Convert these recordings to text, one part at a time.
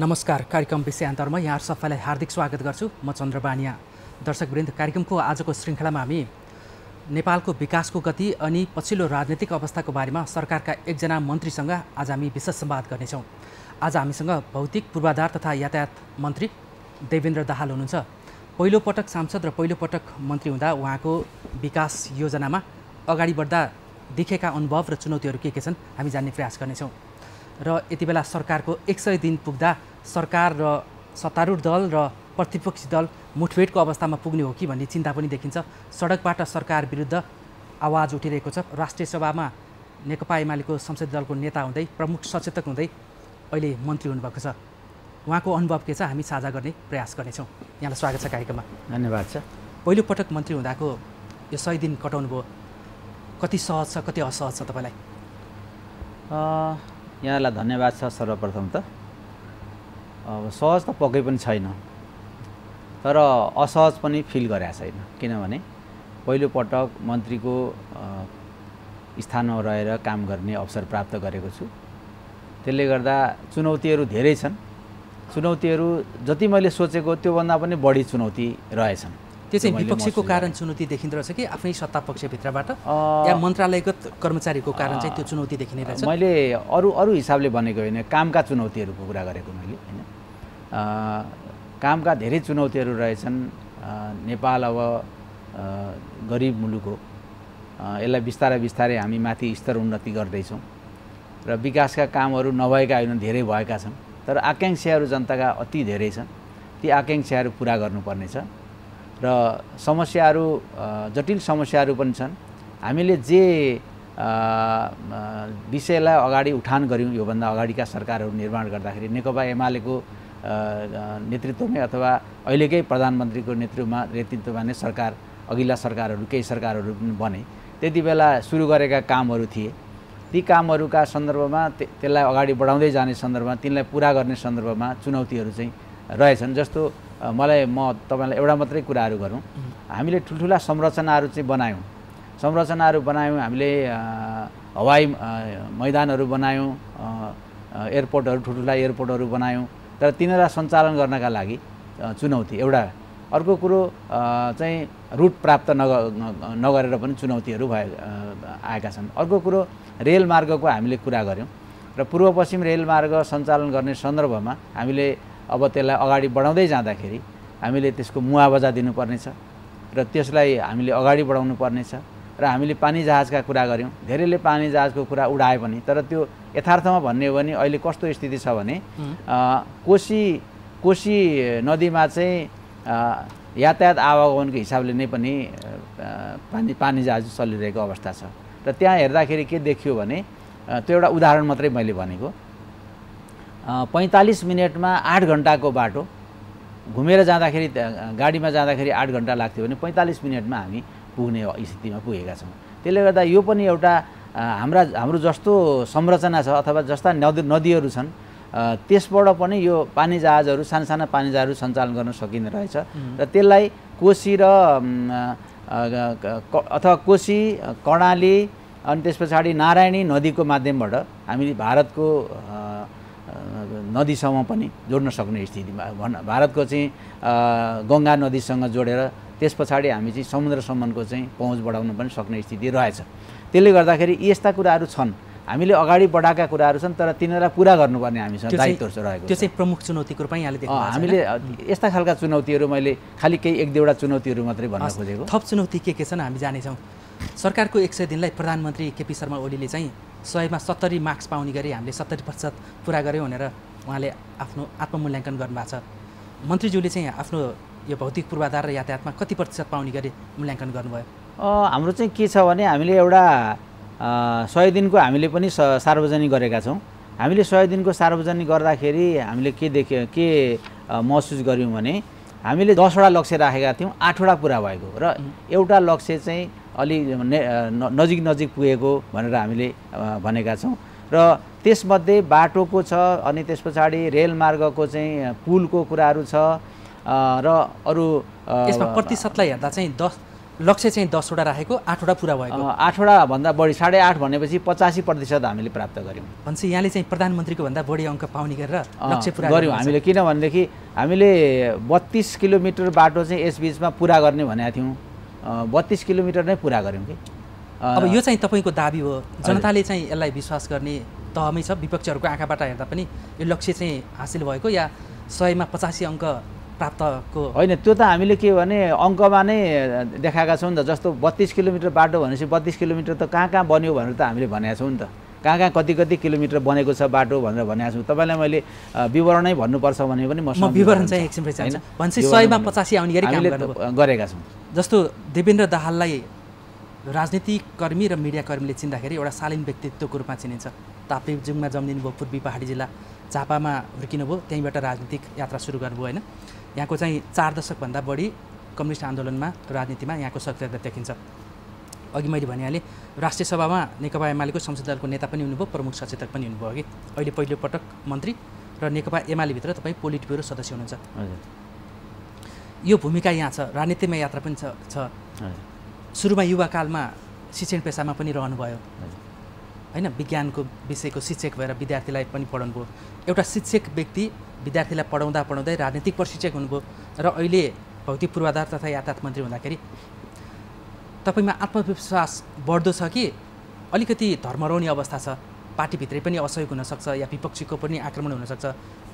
नमस्कार कार्यक्रम विषयान्तरमा यहाँहरू सबैलाई हार्दिक स्वागत गर्छु म चन्द्र बानिया दर्शकवृन्द कार्यक्रमको आजको श्रृङ्खलामा हामी नेपालको विकासको गति अनि पछिल्लो राजनैतिक अवस्थाको बारेमा सरकारका एकजना मन्त्रीसँग आज हामी विशेष संवाद गर्नेछौँ आज हामीसँग भौतिक पूर्वाधार तथा यातायात मन्त्री देवेन्द्र दाहाल हुनुहुन्छ पहिलोपटक सांसद र पहिलोपटक मन्त्री हुँदा उहाँको विकास योजनामा अगाडि बढ्दा देखेका अनुभव र चुनौतीहरू के के छन् हामी जान्ने प्रयास गर्नेछौँ र यति बेला सरकारको एक सय दिन पुग्दा सरकार र सत्तारूढ दल र प्रतिपक्षी दल मुठभेडको अवस्थामा पुग्ने हो कि भन्ने चिन्ता पनि देखिन्छ सडकबाट सरकार विरुद्ध आवाज उठिरहेको छ राष्ट्रिय सभामा नेकपा एमालेको संसदीय दलको नेता हुँदै प्रमुख सचेतक हुँदै अहिले मन्त्री हुनुभएको छ उहाँको अनुभव के छ हामी साझा गर्ने प्रयास गर्नेछौँ यहाँलाई स्वागत छ कार्यक्रममा धन्यवाद छ पहिलोपटक मन्त्री हुँदाको यो सय दिन कटाउनु भयो कति सहज छ कति असहज छ तपाईँलाई यहाँलाई धन्यवाद छ सर्वप्रथम त अब सहज त पक्कै पनि छैन तर असहज पनि फिल गरेको छैन किनभने पहिलोपटक मन्त्रीको स्थानमा रहेर काम गर्ने अवसर प्राप्त गरेको छु त्यसले गर्दा चुनौतीहरू धेरै छन् चुनौतीहरू जति मैले सोचेको त्योभन्दा पनि बढी चुनौती रहेछन् त्यो चाहिँ विपक्षीको कारण चुनौती देखिँदो रहेछ कि आफ्नै सत्ता पक्षभित्रबाट या मन्त्रालयगत कर्मचारीको कारण चाहिँ त्यो चुनौती देखिने रहेछ मैले अरू अरू हिसाबले भनेको होइन कामका चुनौतीहरूको कुरा गरेको मैले होइन कामका धेरै चुनौतीहरू रहेछन् नेपाल अब गरिब मुलुक हो यसलाई बिस्तारै बिस्तारै हामी माथि स्तर उन्नति गर्दैछौँ र विकासका कामहरू नभएका होइन धेरै भएका छन् तर आकाङ्क्षाहरू जनताका अति धेरै छन् ती आकाङ्क्षाहरू पुरा गर्नुपर्नेछ र समस्याहरू जटिल समस्याहरू पनि छन् हामीले जे विषयलाई अगाडि उठान गऱ्यौँ योभन्दा अगाडिका सरकारहरू निर्माण गर्दाखेरि नेकपा एमालेको नेतृत्वमै अथवा अहिलेकै प्रधानमन्त्रीको नेतृत्वमा नेतृत्वमा नै सरकार अघिल्ला सरकारहरू केही सरकारहरू पनि बने त्यति बेला सुरु गरेका कामहरू थिए ती कामहरूका सन्दर्भमा त्यसलाई अगाडि बढाउँदै जाने सन्दर्भमा तिनलाई पुरा गर्ने सन्दर्भमा चुनौतीहरू चाहिँ रहेछन् जस्तो मलाई म तपाईँलाई एउटा मात्रै कुराहरू गरौँ हामीले ठुल्ठुला संरचनाहरू चाहिँ बनायौँ संरचनाहरू बनायौँ हामीले हवाई मैदानहरू बनायौँ एयरपोर्टहरू ठुल्ठुला एयरपोर्टहरू बनायौँ तर तिनीहरूलाई सञ्चालन गर्नका लागि चुनौती एउटा अर्को कुरो चाहिँ रुट प्राप्त नग नगरेर पनि चुनौतीहरू भए आएका छन् अर्को कुरो रेलमार्गको हामीले कुरा गऱ्यौँ र पूर्व पश्चिम रेल सञ्चालन गर्ने सन्दर्भमा हामीले अब त्यसलाई अगाडि बढाउँदै जाँदाखेरि हामीले त्यसको मुआवजा दिनुपर्नेछ र त्यसलाई हामीले अगाडि बढाउनु पर्नेछ र हामीले पानी जहाजका कुरा गऱ्यौँ धेरैले पानी जहाजको कुरा उडाए पनि तर त्यो यथार्थमा भन्ने हो भने अहिले कस्तो स्थिति छ भने कोशी कोशी नदीमा चाहिँ यातायात आवागमनको हिसाबले नै पनि पानी पानी जहाज चलिरहेको अवस्था छ र त्यहाँ हेर्दाखेरि के देखियो भने त्यो एउटा उदाहरण मात्रै मैले भनेको पैँतालिस मिनटमा आठ घन्टाको बाटो घुमेर जाँदाखेरि गाडीमा जाँदाखेरि आठ घन्टा लाग्थ्यो भने पैँतालिस मिनटमा हामी पुग्ने स्थितिमा पुगेका छौँ त्यसले गर्दा यो पनि एउटा हाम्रा हाम्रो जस्तो संरचना छ अथवा जस्ता नदी नदीहरू छन् त्यसबाट पनि यो पानी जहाजहरू साना पानी जहाजहरू सञ्चालन गर्न सकिने रहेछ र त्यसलाई कोशी र अथवा कोशी कर्णाली अनि त्यस पछाडि नारायणी नदीको माध्यमबाट हामी भारतको नदीसम्म पनि जोड्न सक्ने स्थितिमा भन भारतको चाहिँ गङ्गा नदीसँग जोडेर त्यस पछाडि हामी चाहिँ समुद्रसम्मको चाहिँ पहुँच बढाउन पनि सक्ने स्थिति रहेछ त्यसले गर्दाखेरि यस्ता कुराहरू छन् हामीले अगाडि बढाएका कुराहरू छन् तर तिनीहरूलाई पुरा गर्नुपर्ने हामीसँग दायित्व रहेको त्यो चाहिँ प्रमुख चुनौतीको रूपमा यहाँले हामीले यस्ता खालका चुनौतीहरू मैले खालि केही एक दुईवटा चुनौतीहरू मात्रै भन्न खोजेको थप चुनौती के के छन् हामी जानेछौँ सरकारको एक सय दिनलाई प्रधानमन्त्री केपी शर्मा ओलीले चाहिँ सयमा सत्तरी मार्क्स पाउने गरी हामीले सत्तरी प्रतिशत पुरा गऱ्यौँ भनेर उहाँले आफ्नो आत्ममूल्याङ्कन गर्नुभएको छ मन्त्रीज्यूले चाहिँ आफ्नो यो भौतिक पूर्वाधार र यातायातमा कति प्रतिशत पाउने गरी मूल्याङ्कन गर्नुभयो हाम्रो चाहिँ के छ भने हामीले एउटा सय दिनको हामीले पनि सार्वजनिक गरेका छौँ हामीले सय दिनको सार्वजनिक गर्दाखेरि हामीले के देख्यो के महसुस गऱ्यौँ भने हामीले दसवटा लक्ष्य राखेका थियौँ आठवटा पुरा भएको र एउटा लक्ष्य चाहिँ अलि नजिक नजिक पुगेको भनेर हामीले भनेका छौँ र त्यसमध्ये बाटोको छ अनि त्यस पछाडि रेलमार्गको चाहिँ पुलको कुराहरू छ र अरू यसमा प्रतिशतलाई हेर्दा चाहिँ दस लक्ष्य चाहिँ दसवटा राखेको आठवटा पुरा भएको आठवटा भन्दा बढी साढे आठ भनेपछि पचासी प्रतिशत हामीले प्राप्त गऱ्यौँ भन्छ यहाँले चाहिँ प्रधानमन्त्रीको भन्दा बढी अङ्क पाउने गरेर लक्ष्य पुरा गऱ्यौँ हामीले किनभनेदेखि हामीले बत्तिस किलोमिटर बाटो चाहिँ यसबिचमा पुरा गर्ने भनेका थियौँ बत्तिस किलोमिटर नै पुरा गऱ्यौँ कि अब यो चाहिँ तपाईँको दाबी हो जनताले चाहिँ यसलाई विश्वास गर्ने तहमै छ विपक्षहरूको आँखाबाट हेर्दा पनि यो लक्ष्य चाहिँ हासिल भएको या सयमा पचासी अङ्क प्राप्तको होइन त्यो त हामीले के भने अङ्कमा नै देखाएका छौँ नि त जस्तो बत्तिस किलोमिटर बाटो भनेपछि बत्तिस किलोमिटर त कहाँ कहाँ बन्यो भनेर त हामीले भनेका छौँ नि त कहाँ कहाँ कति कति किलोमिटर बनेको छ बाटो भनेर भनेको छु तपाईँलाई मैले विवरणै भन्नुपर्छ भने पनि म विवरण चाहिँ एकछिन सयमा पचासी आउने गरी गरेका छौँ जस्तो देवेन्द्र दाहाललाई राजनीतिकर्मी र मिडियाकर्मीले चिन्दाखेरि एउटा शालीन व्यक्तित्वको रूपमा चिनिन्छ जन्मिनु भयो पूर्वी पहाडी जिल्ला झापामा हुर्किनु भयो त्यहीँबाट राजनीतिक यात्रा सुरु गर्नुभयो होइन यहाँको चाहिँ चार दशकभन्दा बढी कम्युनिस्ट आन्दोलनमा राजनीतिमा यहाँको सक्रियता देखिन्छ अघि मैले भनिहालेँ राष्ट्रिय सभामा नेकपा एमालेको संसदीय दलको नेता पनि हुनुभयो प्रमुख सचेतक पनि हुनुभयो कि अहिले पटक मन्त्री र नेकपा एमालेभित्र तपाईँ पोलिट ब्युरो सदस्य हुनुहुन्छ यो भूमिका यहाँ छ राजनीतिमा यात्रा पनि छ सुरुमा युवाकालमा शिक्षण पेसामा पनि रहनुभयो होइन विज्ञानको विषयको शिक्षक भएर विद्यार्थीलाई पनि पढाउनुभयो एउटा शिक्षक व्यक्ति विद्यार्थीलाई पढाउँदा पढाउँदै राजनीतिक प्रशिक्षक हुनुभयो र अहिले भौतिक पूर्वाधार तथा यातायात मन्त्री हुँदाखेरि तपाईँमा आत्मविश्वास बढ्दो छ कि अलिकति धर्मराउने अवस्था छ पार्टीभित्रै पनि असहयोग हुनसक्छ या विपक्षीको पनि आक्रमण हुनसक्छ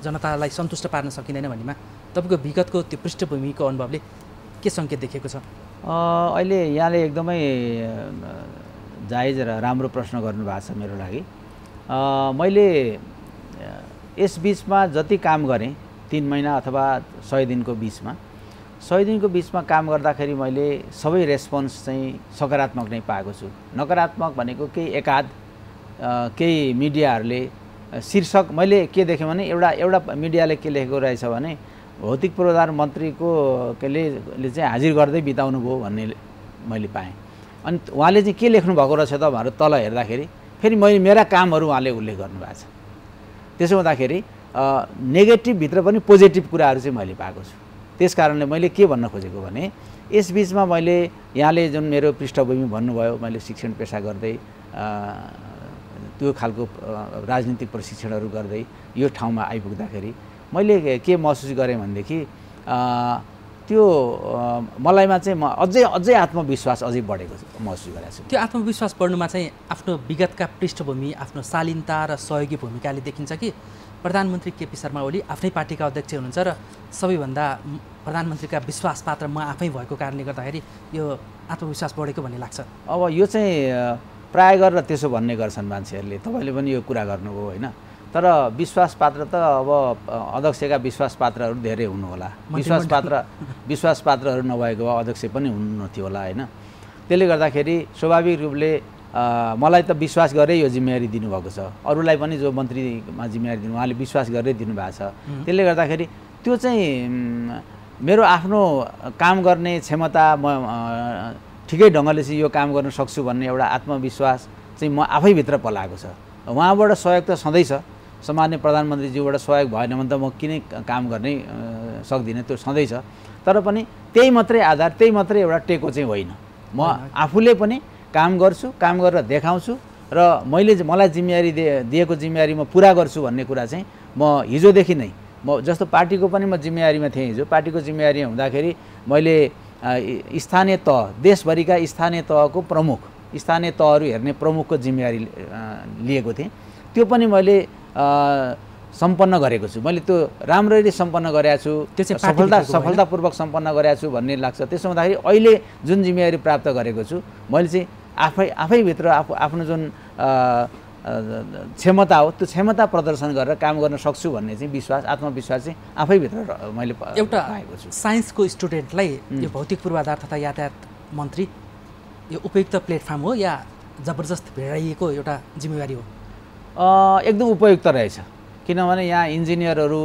जनतालाई सन्तुष्ट पार्न सकिँदैन भन्नेमा तपाईँको विगतको त्यो पृष्ठभूमिको अनुभवले के सङ्केत देखेको छ अहिले यहाँले एकदमै जायज र राम्रो प्रश्न गर्नुभएको छ मेरो लागि मैले यस बिचमा जति काम गरेँ तिन महिना अथवा सय दिनको बिचमा सय दिनको बिचमा काम गर्दाखेरि मैले सबै रेस्पोन्स चाहिँ सकारात्मक नै पाएको छु नकारात्मक भनेको केही एकाद केही मिडियाहरूले शीर्षक मैले के देखेँ भने एउटा एउटा मिडियाले के लेखेको रहेछ भने भौतिक पूर्वाधार मन्त्रीको केले चाहिँ हाजिर गर्दै बिताउनु भयो भन्ने मैले पाएँ अनि उहाँले चाहिँ के लेख्नु भएको रहेछ त भनेर तल हेर्दाखेरि फेरि मैले मेरा कामहरू उहाँले उल्लेख गर्नुभएको छ त्यसो हुँदाखेरि नेगेटिभभित्र पनि पोजिटिभ कुराहरू चाहिँ मैले पाएको छु त्यस कारणले मैले के भन्न खोजेको भने यसबिचमा मैले यहाँले जुन मेरो पृष्ठभूमि भन्नुभयो मैले शिक्षण पेसा गर्दै त्यो खालको राजनीतिक प्रशिक्षणहरू गर्दै यो ठाउँमा आइपुग्दाखेरि मैले के महसुस गरेँ भनेदेखि त्यो मलाईमा चाहिँ म अझै अझै आत्मविश्वास अझै बढेको महसुस गरेको छु त्यो आत्मविश्वास बढ्नुमा चाहिँ आफ्नो विगतका पृष्ठभूमि आफ्नो शालीनता र सहयोगी भूमिकाले देखिन्छ कि प्रधानमन्त्री केपी शर्मा ओली आफ्नै पार्टीका अध्यक्ष हुनुहुन्छ र सबैभन्दा प्रधानमन्त्रीका विश्वास पात्र म आफै भएको कारणले गर्दाखेरि यो आत्मविश्वास बढेको भन्ने लाग्छ अब यो चाहिँ प्राय गरेर त्यसो भन्ने गर्छन् मान्छेहरूले तपाईँले पनि यो कुरा गर्नुभयो होइन तर विश्वास पात्र त अब अध्यक्षका विश्वास पात्रहरू धेरै हुनु होला विश्वास पात्र विश्वास पात्रहरू नभएको भए अध्यक्ष पनि हुनुहुन्थ्यो होला होइन त्यसले गर्दाखेरि स्वाभाविक रूपले मलाई त विश्वास गरेरै यो जिम्मेवारी दिनुभएको छ अरूलाई पनि जो मन्त्रीमा जिम्मेवारी दिनु उहाँले विश्वास गरेरै दिनुभएको छ त्यसले गर्दाखेरि त्यो चाहिँ मेरो आफ्नो काम गर्ने क्षमता म ठिकै ढङ्गले चाहिँ यो काम गर्न सक्छु भन्ने एउटा आत्मविश्वास चाहिँ म आफैभित्र पलाएको छ उहाँबाट सहयोग त सधैँ छ सामान्य प्रधानमन्त्रीज्यूबाट सहयोग भएन भने त म किन काम गर्नै सक्दिनँ त्यो सधैँ छ तर पनि त्यही मात्रै आधार त्यही मात्रै एउटा टेको चाहिँ होइन म आफूले पनि काम गर्छु काम गरेर देखाउँछु र मैले मलाई जिम्मेवारी दिएको जिम्मेवारी म पुरा गर्छु भन्ने कुरा चाहिँ म हिजोदेखि नै म जस्तो पार्टीको पनि म जिम्मेवारीमा थिएँ हिजो पार्टीको जिम्मेवारी हुँदाखेरि मैले स्थानीय तह देशभरिका स्थानीय तहको प्रमुख स्थानीय तहहरू हेर्ने प्रमुखको जिम्मेवारी लिएको थिएँ त्यो पनि मैले सम्पन्न गरेको छु मैले त्यो राम्ररी सम्पन्न गरेका छु त्यो चाहिँ सफलता सफलतापूर्वक सम्पन्न गरेका छु भन्ने लाग्छ त्यसो हुँदाखेरि अहिले जुन जिम्मेवारी प्राप्त गरेको छु मैले चाहिँ आफै आफैभित्र आफू आफ्नो जुन क्षमता हो त्यो क्षमता प्रदर्शन गरेर काम गर्न सक्छु भन्ने चाहिँ विश्वास आत्मविश्वास चाहिँ आफैभित्र मैले एउटा आएको छु साइन्सको स्टुडेन्टलाई यो भौतिक पूर्वाधार तथा यातायात मन्त्री यो उपयुक्त प्लेटफर्म हो या जबरजस्त भेडाइएको एउटा जिम्मेवारी हो एकदम उपयुक्त रहेछ किनभने यहाँ इन्जिनियरहरू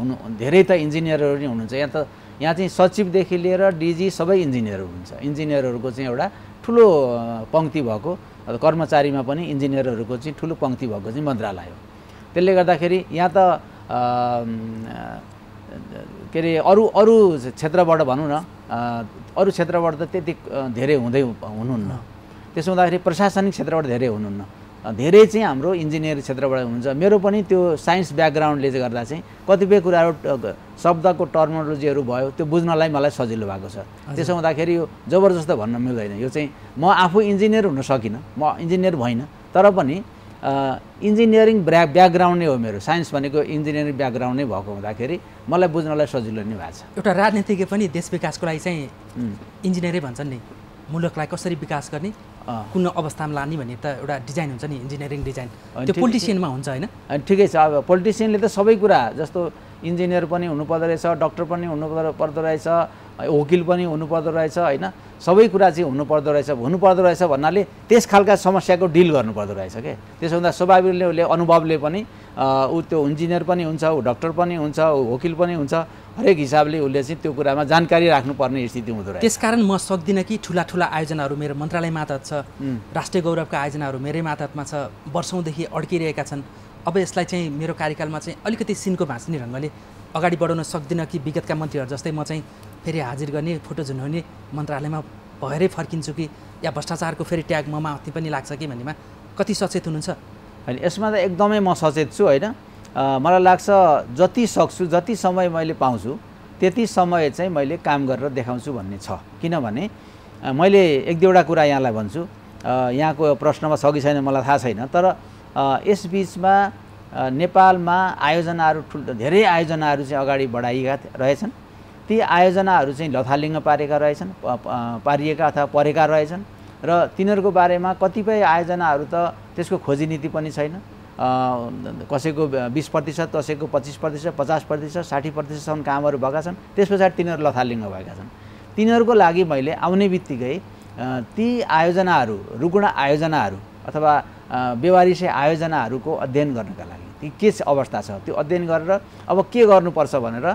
हुनु धेरै त इन्जिनियरहरू नै हुनुहुन्छ यहाँ त यहाँ चाहिँ सचिवदेखि लिएर डिजी सबै इन्जिनियर हुन्छ इन्जिनियरहरूको चाहिँ एउटा ठुलो पङ्क्ति भएको कर्मचारीमा पनि इन्जिनियरहरूको चाहिँ ठुलो पङ्क्ति भएको चाहिँ मन्त्रालय हो त्यसले गर्दाखेरि यहाँ त के अरे अरू अरू क्षेत्रबाट भनौँ न अरू क्षेत्रबाट त त्यति धेरै हुँदै हुनुहुन्न त्यसो हुँदाखेरि प्रशासनिक क्षेत्रबाट धेरै हुनुहुन्न धेरै चाहिँ हाम्रो इन्जिनियरिङ क्षेत्रबाट हुन्छ मेरो पनि त्यो साइन्स ब्याकग्राउन्डले चाहिँ गर्दा चाहिँ कतिपय कुराहरू शब्दको टर्मोलोजीहरू भयो त्यो बुझ्नलाई मलाई सजिलो भएको छ त्यसो हुँदाखेरि यो जबरजस्त भन्न मिल्दैन यो चाहिँ म आफू इन्जिनियर हुन सकिनँ म इन्जिनियर भइनँ तर पनि इन्जिनियरिङ ब्या ब्याकग्राउन्ड नै हो मेरो साइन्स भनेको इन्जिनियरिङ ब्याकग्राउन्ड नै भएको हुँदाखेरि मलाई बुझ्नलाई सजिलो नै भएको छ एउटा राजनीतिज्ञ पनि देश विकासको लागि चाहिँ इन्जिनियरै भन्छन् नि मुलुकलाई कसरी विकास गर्ने कुन अवस्थामा लाने भन्ने त एउटा डिजाइन हुन्छ नि इन्जिनियरिङ डिजाइन त्यो पोलिटिसियनमा हुन्छ होइन ठिकै छ अब पोलिटिसियनले त सबै कुरा जस्तो इन्जिनियर पनि हुनुपर्दो रहेछ डक्टर पनि हुनु पर्दो रहेछ वकिल पनि हुनुपर्दो रहेछ होइन सबै कुरा चाहिँ हुनुपर्दो रहेछ हुनुपर्दो रहेछ भन्नाले त्यस खालका समस्याको डिल गर्नुपर्दो रहेछ के त्यसो हुँदा स्वाभाविकले उसले अनुभवले पनि ऊ त्यो इन्जिनियर पनि हुन्छ ऊ डक्टर पनि हुन्छ ऊ वकिल पनि हुन्छ हरेक हिसाबले उसले चाहिँ त्यो कुरामा जानकारी राख्नुपर्ने स्थिति हुँदो रहेछ त्यसकारण म सक्दिनँ कि ठुला ठुला आयोजनाहरू मेरो मन्त्रालय मातहत छ राष्ट्रिय गौरवका आयोजनाहरू मेरै मातहतमा छ वर्षौँदेखि अड्किरहेका छन् अब यसलाई चाहिँ मेरो कार्यकालमा चाहिँ अलिकति सिनको भाँच्ने ढङ्गले अगाडि बढाउन सक्दिनँ कि विगतका मन्त्रीहरू जस्तै म चाहिँ फेरि हाजिर गर्ने फोटो झुन्याउने मन्त्रालयमा भएरै फर्किन्छु कि या भ्रष्टाचारको फेरि ट्याग ममा अति पनि लाग्छ कि भन्नेमा कति सचेत हुनुहुन्छ होइन यसमा त एकदमै म सचेत छु होइन मलाई लाग्छ जति सक्छु जति समय मैले पाउँछु त्यति समय चाहिँ मैले काम गरेर देखाउँछु भन्ने छ किनभने मैले एक दुईवटा कुरा यहाँलाई भन्छु यहाँको प्रश्नमा छ कि छैन मलाई थाहा छैन तर यसबिचमा नेपालमा आयोजनाहरू ठुल धेरै आयोजनाहरू चाहिँ अगाडि बढाइएका रहेछन् ती आयोजनाहरू चाहिँ लथालिङ्ग पारेका रहेछन् पारिएका अथवा परेका रहेछन् र तिनीहरूको बारेमा कतिपय आयोजनाहरू त त्यसको खोजी नीति पनि छैन कसैको बिस प्रतिशत कसैको पच्चिस प्रतिशत पचास प्रतिशत साठी प्रतिशतसम्म कामहरू भएका छन् त्यस पछाडि तिनीहरू लथालिङ्ग भएका छन् तिनीहरूको लागि मैले आउने बित्तिकै ती आयोजनाहरू रुग्ण आयोजनाहरू अथवा व्यवहारिसे आयोजनाहरूको अध्ययन गर्नका लागि ती के अवस्था छ त्यो अध्ययन गरेर अब के गर्नुपर्छ भनेर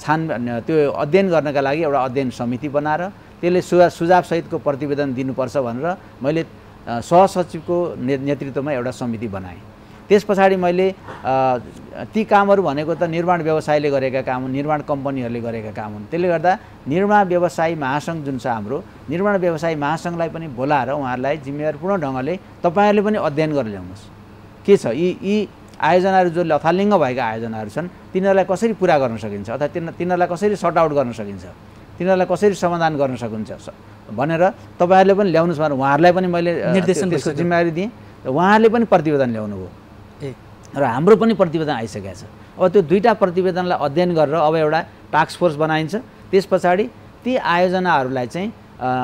छान त्यो अध्ययन गर्नका लागि एउटा अध्ययन समिति बनाएर त्यसले सुझाव सुझावसहितको प्रतिवेदन दिनुपर्छ भनेर मैले सहसचिवको नेतृत्वमा एउटा समिति बनाएँ त्यस पछाडि मैले ती कामहरू भनेको त निर्माण व्यवसायले गरेका काम हुन् निर्माण कम्पनीहरूले गरेका काम हुन् त्यसले गर्दा निर्माण व्यवसायी महासङ्घ जुन छ हाम्रो निर्माण व्यवसाय महासङ्घलाई पनि बोलाएर उहाँहरूलाई जिम्मेवारपूर्ण ढङ्गले तपाईँहरूले पनि अध्ययन गरेर ल्याउनुहोस् के छ यी यी आयोजनाहरू जो अथालिङ्ग भएका आयोजनाहरू छन् तिनीहरूलाई कसरी पुरा गर्न सकिन्छ अथवा तिन तिनीहरूलाई कसरी सर्ट आउट गर्न सकिन्छ तिनीहरूलाई कसरी समाधान गर्न सकिन्छ भनेर तपाईँहरूले पनि ल्याउनुहोस् भनेर उहाँहरूलाई पनि मैले निर्देशन त्यसको जिम्मेवारी दिएँ र उहाँहरूले पनि प्रतिवेदन ल्याउनुभयो ए र हाम्रो पनि प्रतिवेदन आइसकेको छ अब त्यो दुईवटा प्रतिवेदनलाई अध्ययन गरेर अब एउटा टास्क फोर्स बनाइन्छ त्यस पछाडि ती आयोजनाहरूलाई चाहिँ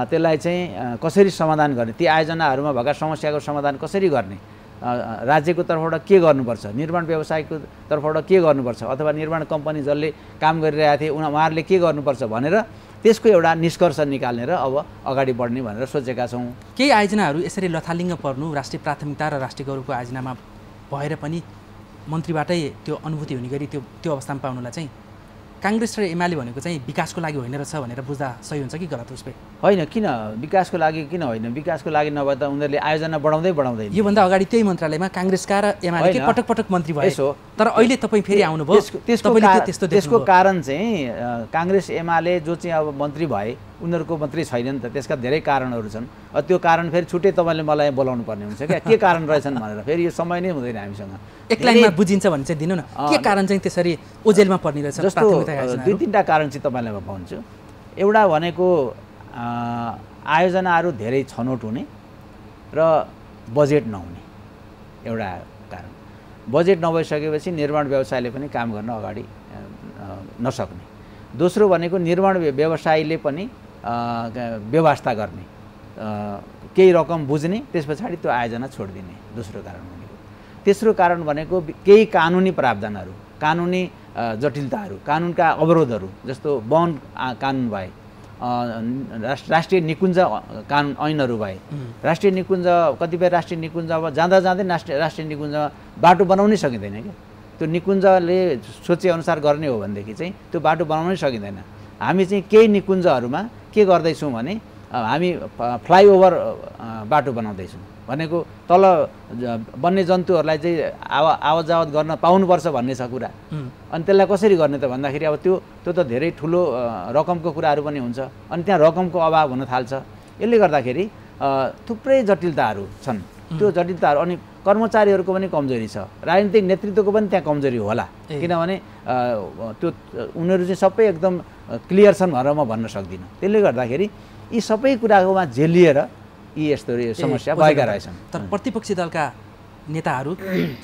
त्यसलाई चाहिँ कसरी समाधान गर्ने ती आयोजनाहरूमा भएका समस्याको समाधान कसरी गर्ने राज्यको तर्फबाट के गर्नुपर्छ निर्माण व्यवसायको तर्फबाट के गर्नुपर्छ अथवा निर्माण कम्पनी जसले काम गरिरहेको थिए उनी उहाँहरूले के गर्नुपर्छ भनेर त्यसको एउटा निष्कर्ष निकाल्ने र अब अगाडि बढ्ने भनेर सोचेका छौँ केही आयोजनाहरू यसरी लथालिङ्ग पर्नु राष्ट्रिय प्राथमिकता र राष्ट्रिय गौरवको आयोजनामा भएर पनि मन्त्रीबाटै त्यो अनुभूति हुने गरी त्यो त्यो अवस्थामा पाउनुलाई चाहिँ काङ्ग्रेस र एमाले भनेको चाहिँ विकासको लागि होइन रहेछ भनेर बुझ्दा सही हुन्छ कि गलत उसले होइन किन विकासको लागि किन होइन विकासको लागि नभए त उनीहरूले आयोजना बढाउँदै बढाउँदै योभन्दा अगाडि त्यही मन्त्रालयमा काङ्ग्रेसका र एमाले पटक पटक मन्त्री भएछ हो तर अहिले तपाईँ फेरि आउनुभयो त्यसको कारण चाहिँ काङ्ग्रेस एमाले जो चाहिँ अब मन्त्री भए उनीहरूको मात्रै छैन नि त त्यसका धेरै कारणहरू छन् त्यो कारण फेरि छुट्टै तपाईँले मलाई बोलाउनु पर्ने हुन्छ क्या के कारण रहेछन् भनेर फेरि यो समय नै हुँदैन हामीसँग बुझिन्छ भने चाहिँ दिनु न के कारण चाहिँ त्यसरी ओजेलमा पर्ने रहेछ जस्तो दुई तिनवटा कारण चाहिँ तपाईँलाई म भन्छु एउटा भनेको आयोजनाहरू धेरै छनौट हुने र बजेट नहुने एउटा कारण बजेट नभइसकेपछि निर्माण व्यवसायले पनि काम गर्न अगाडि नसक्ने दोस्रो भनेको निर्माण व्यवसायले पनि व्यवस्था गर्ने केही रकम बुझ्ने त्यस पछाडि त्यो आयोजना छोडिदिने दोस्रो कारण भनेको तेस्रो कारण भनेको केही कानुनी प्रावधानहरू कानुनी जटिलताहरू कानुनका अवरोधहरू जस्तो वन कानुन भए राष्ट्रिय निकुञ्ज कानुन ऐनहरू भए राष्ट्रिय निकुञ्ज कतिपय राष्ट्रिय निकुञ्ज अब जाँदा जाँदै राष्ट्रिय राष्ट्रिय निकुञ्ज बाटो बनाउनै सकिँदैन क्या त्यो निकुञ्जले सोचेअनुसार गर्ने हो भनेदेखि चाहिँ त्यो बाटो बनाउनै सकिँदैन हामी चाहिँ केही निकुञ्जहरूमा के गर्दैछौँ भने हामी फ्लाइओभर बाटो बनाउँदैछौँ भनेको तल वन्यजन्तुहरूलाई चाहिँ आवा आवत गर्न पाउनुपर्छ भन्ने छ कुरा अनि त्यसलाई कसरी गर्ने त भन्दाखेरि अब त्यो त्यो त धेरै ठुलो रकमको कुराहरू पनि हुन्छ अनि त्यहाँ रकमको अभाव हुन थाल्छ यसले गर्दाखेरि थुप्रै जटिलताहरू छन् त्यो जटिलताहरू अनि कर्मचारीहरूको पनि कमजोरी छ राजनीतिक नेतृत्वको पनि त्यहाँ कमजोरी होला किनभने त्यो उनीहरू चाहिँ सबै एकदम क्लियर छन् भनेर म भन्न सक्दिनँ त्यसले गर्दाखेरि यी सबै कुराकोमा झेलिएर यी यस्तो समस्या भएका रहेछन् तर प्रतिपक्षी दलका नेताहरू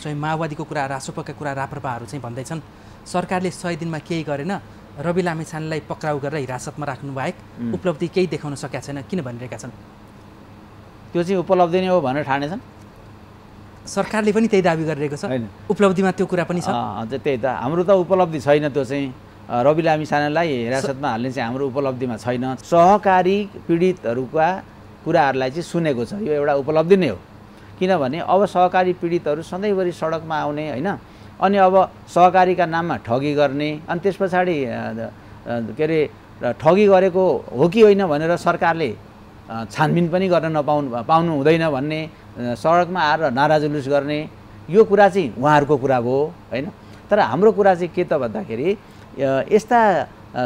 चाहिँ माओवादीको कुरा रासोपाका कुरा राप्रपाहरू चाहिँ भन्दैछन् सरकारले सय दिनमा केही गरेन रवि लामिछानेलाई पक्राउ गरेर हिरासतमा राख्नु बाहेक उपलब्धि केही देखाउन सकेका छैन किन भनिरहेका छन् त्यो चाहिँ उपलब्धि नै हो भनेर ठानेछन् सरकारले पनि त्यही दावी गरिरहेको छ होइन उपलब्धिमा त्यो कुरा पनि छ त्यही त हाम्रो त उपलब्धि छैन त्यो चाहिँ रवि लामी सानालाई हिरासतमा हाल्ने चाहिँ हाम्रो उपलब्धिमा छैन सहकारी पीडितहरूका कुराहरूलाई चाहिँ सुनेको छ यो एउटा उपलब्धि नै हो किनभने अब सहकारी पीडितहरू सधैँभरि सडकमा आउने होइन अनि अब सहकारीका नाममा ठगी गर्ने अनि त्यस पछाडि के अरे ठगी गरेको हो कि होइन भनेर सरकारले छानबिन पनि गर्न नपाउनु पाउनु हुँदैन भन्ने सडकमा आएर नारा जुलुस गर्ने यो कुरा चाहिँ उहाँहरूको कुरा भयो होइन तर हाम्रो कुरा चाहिँ के त भन्दाखेरि यस्ता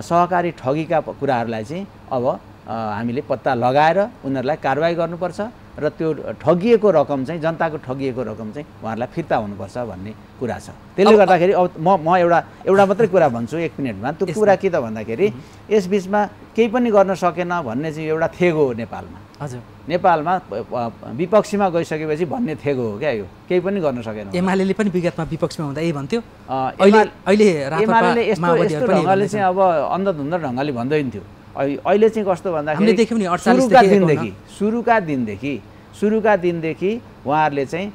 सहकारी ठगीका कुराहरूलाई चाहिँ अब हामीले पत्ता लगाएर उनीहरूलाई कारवाही गर्नुपर्छ र त्यो ठगिएको रकम चाहिँ जनताको ठगिएको रकम चाहिँ उहाँहरूलाई फिर्ता हुनुपर्छ भन्ने कुरा छ त्यसले गर्दाखेरि अब म म एउटा एउटा मात्रै कुरा भन्छु एक मिनटमा त्यो कुरा के त भन्दाखेरि यस बिचमा केही पनि गर्न सकेन भन्ने चाहिँ एउटा थेगो हो नेपालमा हजुर नेपालमा विपक्षीमा गइसकेपछि भन्ने थेगो हो क्या यो केही पनि गर्न सकेन एमाले पनि विगतमा विपक्षमा हुँदा यही भन्थ्यो एमाले यस्तो यस्तो ढङ्गले चाहिँ अब अन्धधुन्ध ढङ्गले भन्दैन थियो अहिले चाहिँ कस्तो भन्दाखेरि सुरुका दिनदेखि सुरुका दिनदेखि सुरुका दिनदेखि उहाँहरूले चाहिँ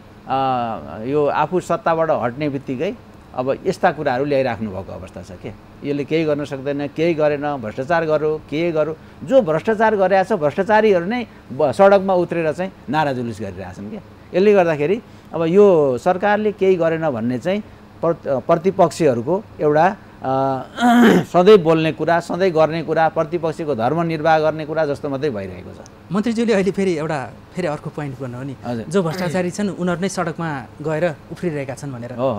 यो आफू सत्ताबाट हट्ने बित्तिकै अब यस्ता कुराहरू ल्याइराख्नु भएको अवस्था छ क्या यसले केही गर्न सक्दैन केही गरेन भ्रष्टाचार गरौँ के गर्यो जो भ्रष्टाचार गरिरहेछ भ्रष्टाचारीहरू नै सडकमा उत्रेर चाहिँ नाराजुलुस गरिरहेछन् क्या यसले गर्दाखेरि अब यो सरकारले केही गरेन भन्ने चाहिँ प्रतिपक्षीहरूको एउटा सधैँ बोल्ने कुरा सधैँ गर्ने कुरा प्रतिपक्षीको धर्म निर्वाह गर्ने कुरा जस्तो मात्रै भइरहेको छ मन्त्रीज्यूले अहिले फेरि एउटा फेरि अर्को पोइन्ट गर्नु हो नि जो भ्रष्टाचारी छन् उनीहरू नै सडकमा गएर उफ्रिरहेका छन् भनेर हो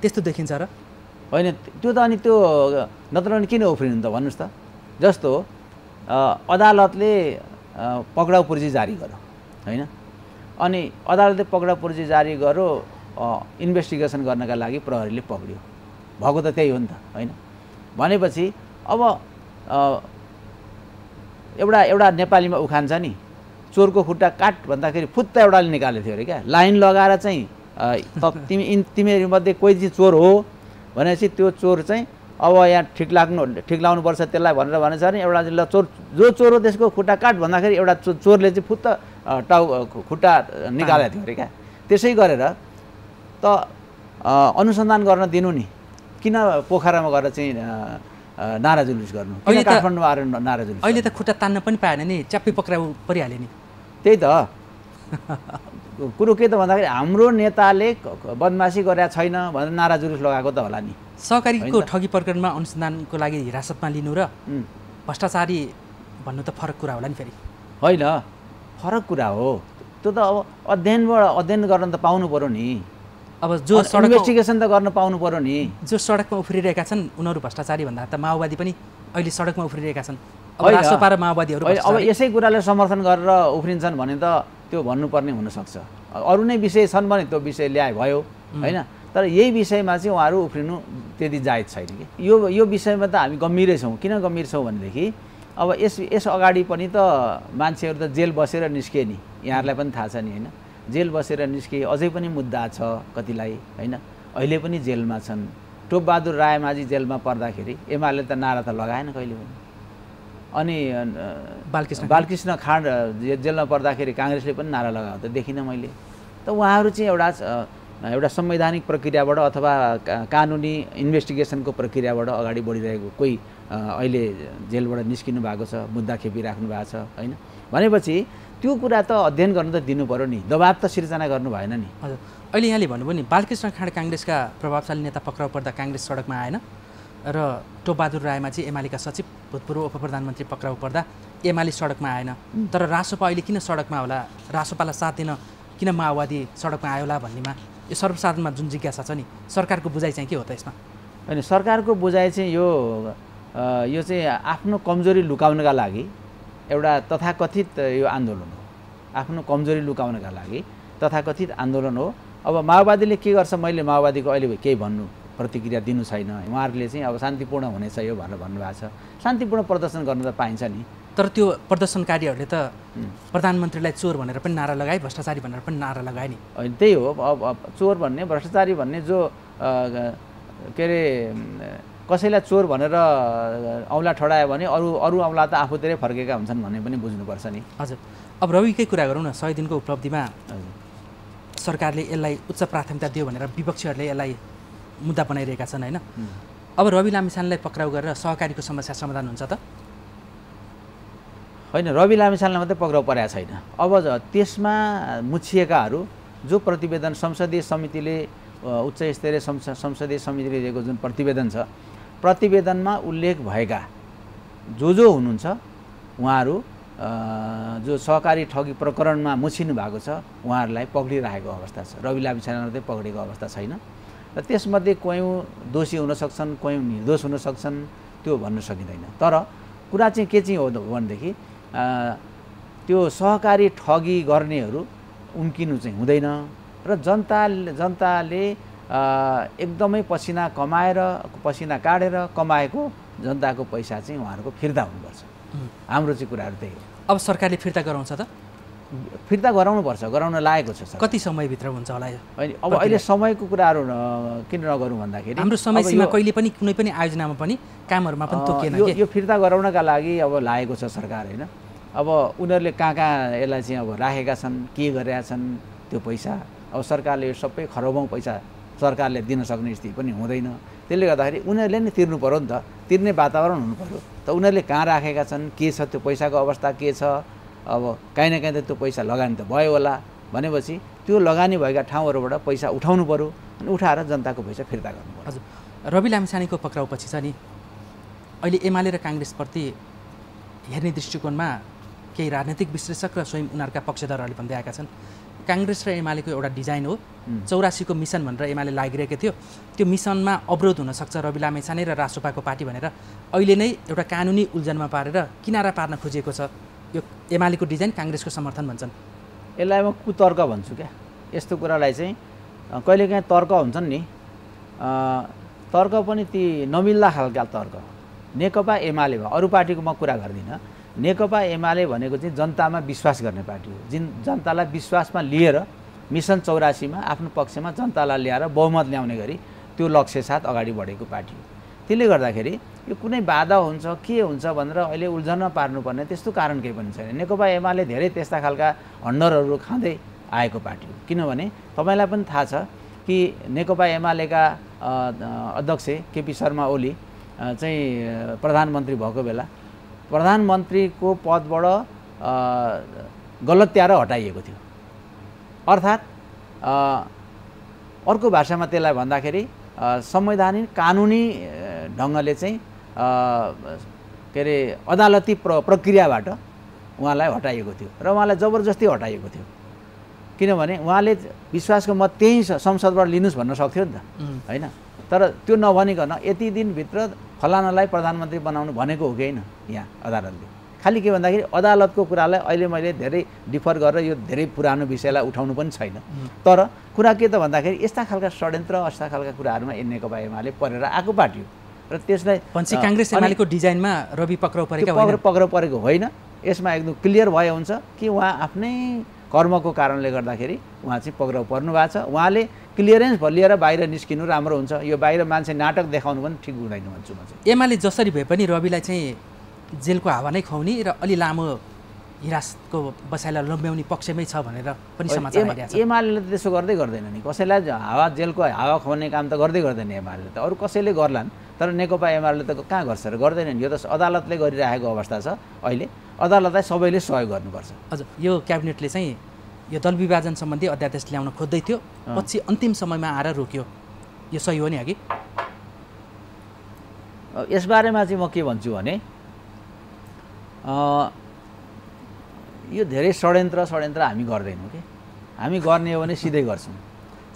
त्यस्तो देखिन्छ र होइन त्यो त अनि त्यो नत्र पनि किन उफ्रिनु त भन्नुहोस् त जस्तो अदालतले पक्राउ पुर्जी जारी गर्यो होइन अनि अदालतले पक्राउ पुर्जी जारी गर्यो इन्भेस्टिगेसन गर्नका लागि प्रहरीले पक्रियो भएको त त्यही हो नि त होइन भनेपछि अब एउटा एउटा नेपालीमा उखान छ नि चोरको खुट्टा काट भन्दाखेरि फुत्ता एउटाले निकालेको थियो अरे क्या लाइन लगाएर चाहिँ तिमी तिमीहरूमध्ये कोही चाहिँ चोर हो भनेपछि त्यो चोर चाहिँ अब यहाँ ठिक लाग्नु ठिक लाउनुपर्छ त्यसलाई भनेर भनेछ भने एउटा ल चोर जो चोर हो त्यसको खुट्टा काट भन्दाखेरि एउटा चो चोरले चाहिँ फुत्त टाउ खुट्टा निकालेको थियो अरे क्या त्यसै गरेर त अनुसन्धान गर्न दिनु नि किन पोखरामा गएर चाहिँ नारा जुलुस गर्नु अहिले काठमाडौँमा आएर नारा जुलुस अहिले त खुट्टा तान्न पनि पाएन नि च्याप्पी पक्राउ परिहाल्यो नि त्यही त कुरो के त भन्दाखेरि हाम्रो नेताले बदमासी गरेका छैन भनेर नारा जुलुस लगाएको त होला नि सहकारीको ठगी प्रकरणमा अनुसन्धानको लागि हिरासतमा लिनु र भ्रष्टाचारी भन्नु त फरक कुरा होला नि फेरि होइन फरक कुरा हो त्यो त अब अध्ययनबाट अध्ययन गर्न त पाउनु पऱ्यो नि अब जो सडक इन्भेस्टिगेसन त गर्न पाउनु पऱ्यो नि जो सडकमा उफ्रिरहेका छन् उनीहरू भ्रष्टाचारी भन्दा त माओवादी पनि अहिले सडकमा उफ्रिरहेका छन् अब माओवादीहरू अब यसै कुराले समर्थन गरेर उफ्रिन्छन् भने त त्यो भन्नुपर्ने हुनसक्छ अरू नै विषय छन् भने त्यो विषय ल्याए भयो होइन तर यही विषयमा चाहिँ उहाँहरू उफ्रिनु त्यति जायज छैन कि यो यो विषयमा त हामी गम्भीरै छौँ किन गम्भीर छौँ भनेदेखि अब यस यस अगाडि पनि त मान्छेहरू त जेल बसेर निस्किए नि यहाँहरूलाई पनि थाहा छ नि होइन जेल बसेर निस्के अझै पनि मुद्दा छ कतिलाई होइन अहिले पनि जेलमा छन् टोपबहादुर रायमाझी जेलमा पर्दाखेरि एमाले त नारा त लगाएन कहिले पनि अनि बालकृष्ण बालकृष्ण खाँड जेलमा पर्दाखेरि काङ्ग्रेसले पनि नारा लगाएको त देखिनँ मैले त उहाँहरू चाहिँ एउटा एउटा संवैधानिक प्रक्रियाबाट अथवा कानुनी इन्भेस्टिगेसनको प्रक्रियाबाट अगाडि बढिरहेको कोही अहिले जेलबाट निस्किनु भएको छ मुद्दा खेपिराख्नु भएको छ होइन भनेपछि त्यो कुरा त अध्ययन गर्न त दिनु पऱ्यो नि दबाब त सिर्जना गर्नु भएन नि हजुर अहिले यहाँले भन्नुभयो नि बालकृष्ण खाँड काङ्ग्रेसका प्रभावशाली नेता पक्राउ पर्दा काङ्ग्रेस सडकमा आएन र टोपबहादुर चाहिँ एमालेका सचिव भूतपूर्व उप प्रधानमन्त्री पक्राउ पर्दा एमाले सडकमा आएन तर रासोपा अहिले किन सडकमा होला रासोपालाई साथ दिन किन माओवादी सडकमा आयो होला भन्नेमा यो सर्वसाधारणमा जुन जिज्ञासा छ नि सरकारको बुझाइ चाहिँ के हो त यसमा होइन सरकारको बुझाइ चाहिँ यो यो चाहिँ आफ्नो कमजोरी लुकाउनका लागि एउटा तथाकथित यो आन्दोलन हो आफ्नो कमजोरी लुकाउनका लागि तथाकथित आन्दोलन हो अब माओवादीले के गर्छ मैले माओवादीको अहिले केही भन्नु प्रतिक्रिया दिनु छैन उहाँहरूले चाहिँ अब शान्तिपूर्ण हुनेछ यो भनेर भन्नुभएको छ शान्तिपूर्ण प्रदर्शन गर्न त पाइन्छ नि तर त्यो प्रदर्शनकारीहरूले त प्रधानमन्त्रीलाई चोर भनेर पनि नारा लगाए भ्रष्टाचारी भनेर पनि नारा लगाए नि होइन त्यही हो अब चोर भन्ने भ्रष्टाचारी भन्ने जो के अरे कसैलाई चोर भनेर औँला ठडायो भने अरू अरू औँला त आफूतिरै फर्केका हुन्छन् भन्ने पनि बुझ्नुपर्छ नि हजुर अब रविकै कुरा गरौँ न सय दिनको उपलब्धिमा सरकारले यसलाई उच्च प्राथमिकता दियो भनेर विपक्षीहरूले यसलाई मुद्दा बनाइरहेका छन् होइन अब रवि लामिसानलाई पक्राउ गरेर सहकारीको समस्या समाधान हुन्छ त होइन रवि लामिसानलाई मात्रै पक्राउ परेको छैन अब त्यसमा मुछिएकाहरू जो प्रतिवेदन संसदीय समितिले उच्च स्तरीय संसदीय समितिले दिएको जुन प्रतिवेदन छ प्रतिवेदनमा उल्लेख भएका जो जो हुनुहुन्छ उहाँहरू जो सहकारी ठगी प्रकरणमा मुछिनु भएको छ उहाँहरूलाई पक्रिरहेको अवस्था छ रवि चाहिँ पक्रेको अवस्था छैन र त्यसमध्ये कयौँ दोषी हुनसक्छन् कयौँ निर्दोष हुनसक्छन् त्यो भन्न सकिँदैन तर कुरा चाहिँ के चाहिँ हो भनेदेखि त्यो सहकारी ठगी गर्नेहरू उम्किनु चाहिँ हुँदैन र जनता जनताले एकदमै पसिना कमाएर पसिना काटेर कमाएको जनताको पैसा चाहिँ उहाँहरूको फिर्ता हुनुपर्छ हाम्रो चाहिँ कुराहरू त्यही अब सरकारले फिर्ता गराउँछ त फिर्ता गराउनुपर्छ गराउन लागेको छ कति समयभित्र हुन्छ होला यो अब अहिले समयको कुराहरू किन नगरौँ भन्दाखेरि हाम्रो समय कहिले पनि कुनै पनि आयोजनामा पनि कामहरूमा पनि तोकिएन यो फिर्ता गराउनका लागि अब लागेको छ सरकार होइन अब उनीहरूले कहाँ कहाँ यसलाई चाहिँ अब राखेका छन् के गरेका छन् त्यो पैसा अब सरकारले यो सबै खरबौँ पैसा सरकारले दिन सक्ने स्थिति पनि हुँदैन त्यसले गर्दाखेरि उनीहरूले नै तिर्नु पऱ्यो नि त तिर्ने वातावरण हुनु पऱ्यो त उनीहरूले कहाँ राखेका छन् के छ त्यो पैसाको अवस्था के छ अब काहीँ न काहीँ त त्यो पैसा लगानी त भयो होला भनेपछि त्यो लगानी भएका ठाउँहरूबाट पैसा उठाउनु पऱ्यो अनि उठाएर जनताको पैसा फिर्ता गर्नु पऱ्यो हजुर रवि पक्राउ पक्राउपछि छ नि अहिले एमाले र काङ्ग्रेसप्रति हेर्ने दृष्टिकोणमा केही राजनैतिक विश्लेषक र स्वयं उनीहरूका पक्षधरहरूले भन्दै आएका छन् काङ्ग्रेस र एमालेको एउटा डिजाइन हो चौरासीको मिसन भनेर एमाले लागिरहेको थियो त्यो मिसनमा अवरोध हुनसक्छ रवि लामेछाने र रासोपाको पार्टी भनेर अहिले नै एउटा कानुनी उल्झनमा पारेर किनारा पार्न खोजिएको छ यो एमालेको डिजाइन काङ्ग्रेसको समर्थन भन्छन् यसलाई म कुतर्क भन्छु क्या यस्तो कुरालाई चाहिँ कहिलेकाहीँ तर्क हुन्छन् नि तर्क पनि ती नमिल्ला खालका तर्क नेकपा एमाले भयो अरू पार्टीको म कुरा गर्दिनँ नेकपा एमाले भनेको चाहिँ जनतामा विश्वास गर्ने पार्टी हो जिन जनतालाई विश्वासमा लिएर मिसन चौरासीमा आफ्नो पक्षमा जनतालाई ल्याएर बहुमत ल्याउने गरी त्यो लक्ष्य साथ अगाडि बढेको पार्टी हो त्यसले गर्दाखेरि यो कुनै बाधा हुन्छ के हुन्छ भनेर अहिले उल्झनमा पार्नुपर्ने त्यस्तो कारण केही पनि छैन नेकपा एमाले धेरै त्यस्ता खालका हन्डरहरू खाँदै आएको पार्टी हो किनभने तपाईँलाई पनि थाहा छ कि नेकपा एमालेका अध्यक्ष केपी शर्मा ओली चाहिँ प्रधानमन्त्री भएको बेला प्रधानमन्त्रीको पदबाट गलत्याएर हटाइएको थियो अर्थात् अर्को भाषामा त्यसलाई भन्दाखेरि संवैधानिक कानुनी ढङ्गले चाहिँ के अरे अदालती प्र प्रक्रियाबाट उहाँलाई हटाइएको थियो र उहाँलाई जबरजस्ती हटाइएको थियो किनभने उहाँले विश्वासको मत त्यही संसदबाट लिनुहोस् भन्न सक्थ्यो नि त होइन तर त्यो नभनिकन यति दिनभित्र फलानालाई प्रधानमन्त्री बनाउनु भनेको हो कि होइन यहाँ अदालतले खालि के भन्दाखेरि अदालतको कुरालाई अहिले मैले धेरै डिफर गरेर यो धेरै पुरानो विषयलाई उठाउनु पनि छैन तर कुरा के त भन्दाखेरि यस्ता खालका षड्यन्त्र यस्ता खालका कुराहरूमा नेकपा एमाले परेर आएको पार्टी हो र त्यसलाई काङ्ग्रेस एमालेको डिजाइनमा रवि पक्राउ परेको पक्राउ परेको होइन यसमा एकदम क्लियर भए हुन्छ कि उहाँ आफ्नै कर्मको कारणले गर्दाखेरि उहाँ चाहिँ पक्राउ पर्नु भएको छ उहाँले क्लियरेन्स लिएर बाहिर निस्किनु राम्रो हुन्छ यो बाहिर मान्छे नाटक देखाउनु पनि ठिक हुँदैन भन्छु म चाहिँ एमाले जसरी भए पनि रविलाई चाहिँ जेलको हावा नै खुवाउने र अलि लामो हिरासतको बसाइलाई लम्ब्याउने पक्षमै छ भनेर पनि समाचार एमाले त त्यसो गर्दै गर्दैन नि कसैलाई हावा जेलको हावा खुवाउने काम त गर्दै गर्दैन एमाले त अरू कसैले गर्लान् तर नेकपा एमाले त कहाँ गर्छ र गर्दैन नि यो त अदालतले गरिरहेको अवस्था छ अहिले अदालतलाई सबैले सहयोग गर्नुपर्छ हजुर यो क्याबिनेटले चाहिँ यो दल विभाजन सम्बन्धी अध्यादेश ल्याउन खोज्दै थियो पछि अन्तिम समयमा आएर रोक्यो यो सही हो नि अघि यसबारेमा चाहिँ म के भन्छु भने यो धेरै षड्यन्त्र षड्यन्त्र हामी गर्दैनौँ कि हामी गर्ने हो भने सिधै गर्छौँ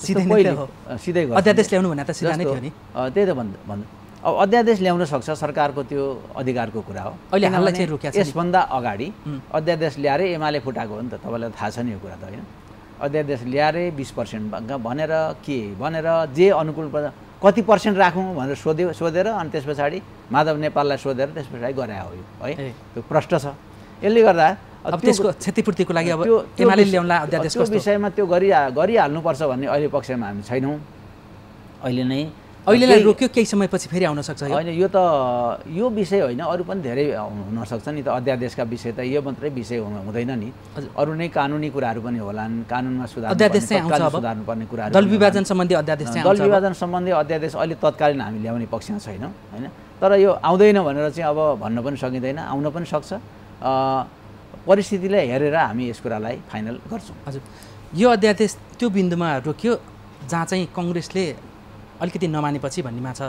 सिधै सिधै अध्यादेश ल्याउनु भने त सिधा नै थियो नि त्यही त भन्दा अब अध्यादेश ल्याउन सक्छ सरकारको त्यो अधिकारको कुरा हो अहिले हामीलाई चाहिँ रोकिया यसभन्दा अगाडि अध्यादेश ल्याएरै एमाले फुटाएको हो नि त तपाईँलाई थाहा छ नि यो कुरा त होइन अध्यादेश ल्याएरै बिस पर्सेन्ट भनेर के भनेर जे अनुकूल कति पर्सेन्ट राखौँ भनेर सोध्यो सोधेर अनि त्यस पछाडि माधव नेपाललाई सोधेर त्यस पछाडि गरायो हो यो है त्यो प्रष्ट छ यसले गर्दा अब त्यसको क्षतिपूर्तिको लागि अब एमाले ल्याउनलाई अध्यादेशको विषयमा त्यो गरि गरिहाल्नुपर्छ भन्ने अहिले पक्षमा हामी छैनौँ अहिले नै अहिलेलाई रोक्यो केही समयपछि फेरि आउन सक्छ होइन यो त यो विषय होइन अरू पनि धेरै हुनसक्छ नि त अध्यादेशका विषय त यो मात्रै विषय हुँदैन नि अरू नै कानुनी कुराहरू पनि होलान् कानुनमा सुधार सुधार्नुपर्ने कुराहरू दल विभाजन सम्बन्धी अध्यादेश दल विभाजन सम्बन्धी अध्यादेश अहिले तत्कालीन हामी ल्याउने पक्षमा छैन होइन तर यो आउँदैन भनेर चाहिँ अब भन्न पनि सकिँदैन आउन पनि सक्छ परिस्थितिलाई हेरेर हामी यस कुरालाई फाइनल गर्छौँ हजुर यो अध्यादेश त्यो बिन्दुमा रोक्यो जहाँ चाहिँ कङ्ग्रेसले अलिकति नमानेपछि भन्नेमा छ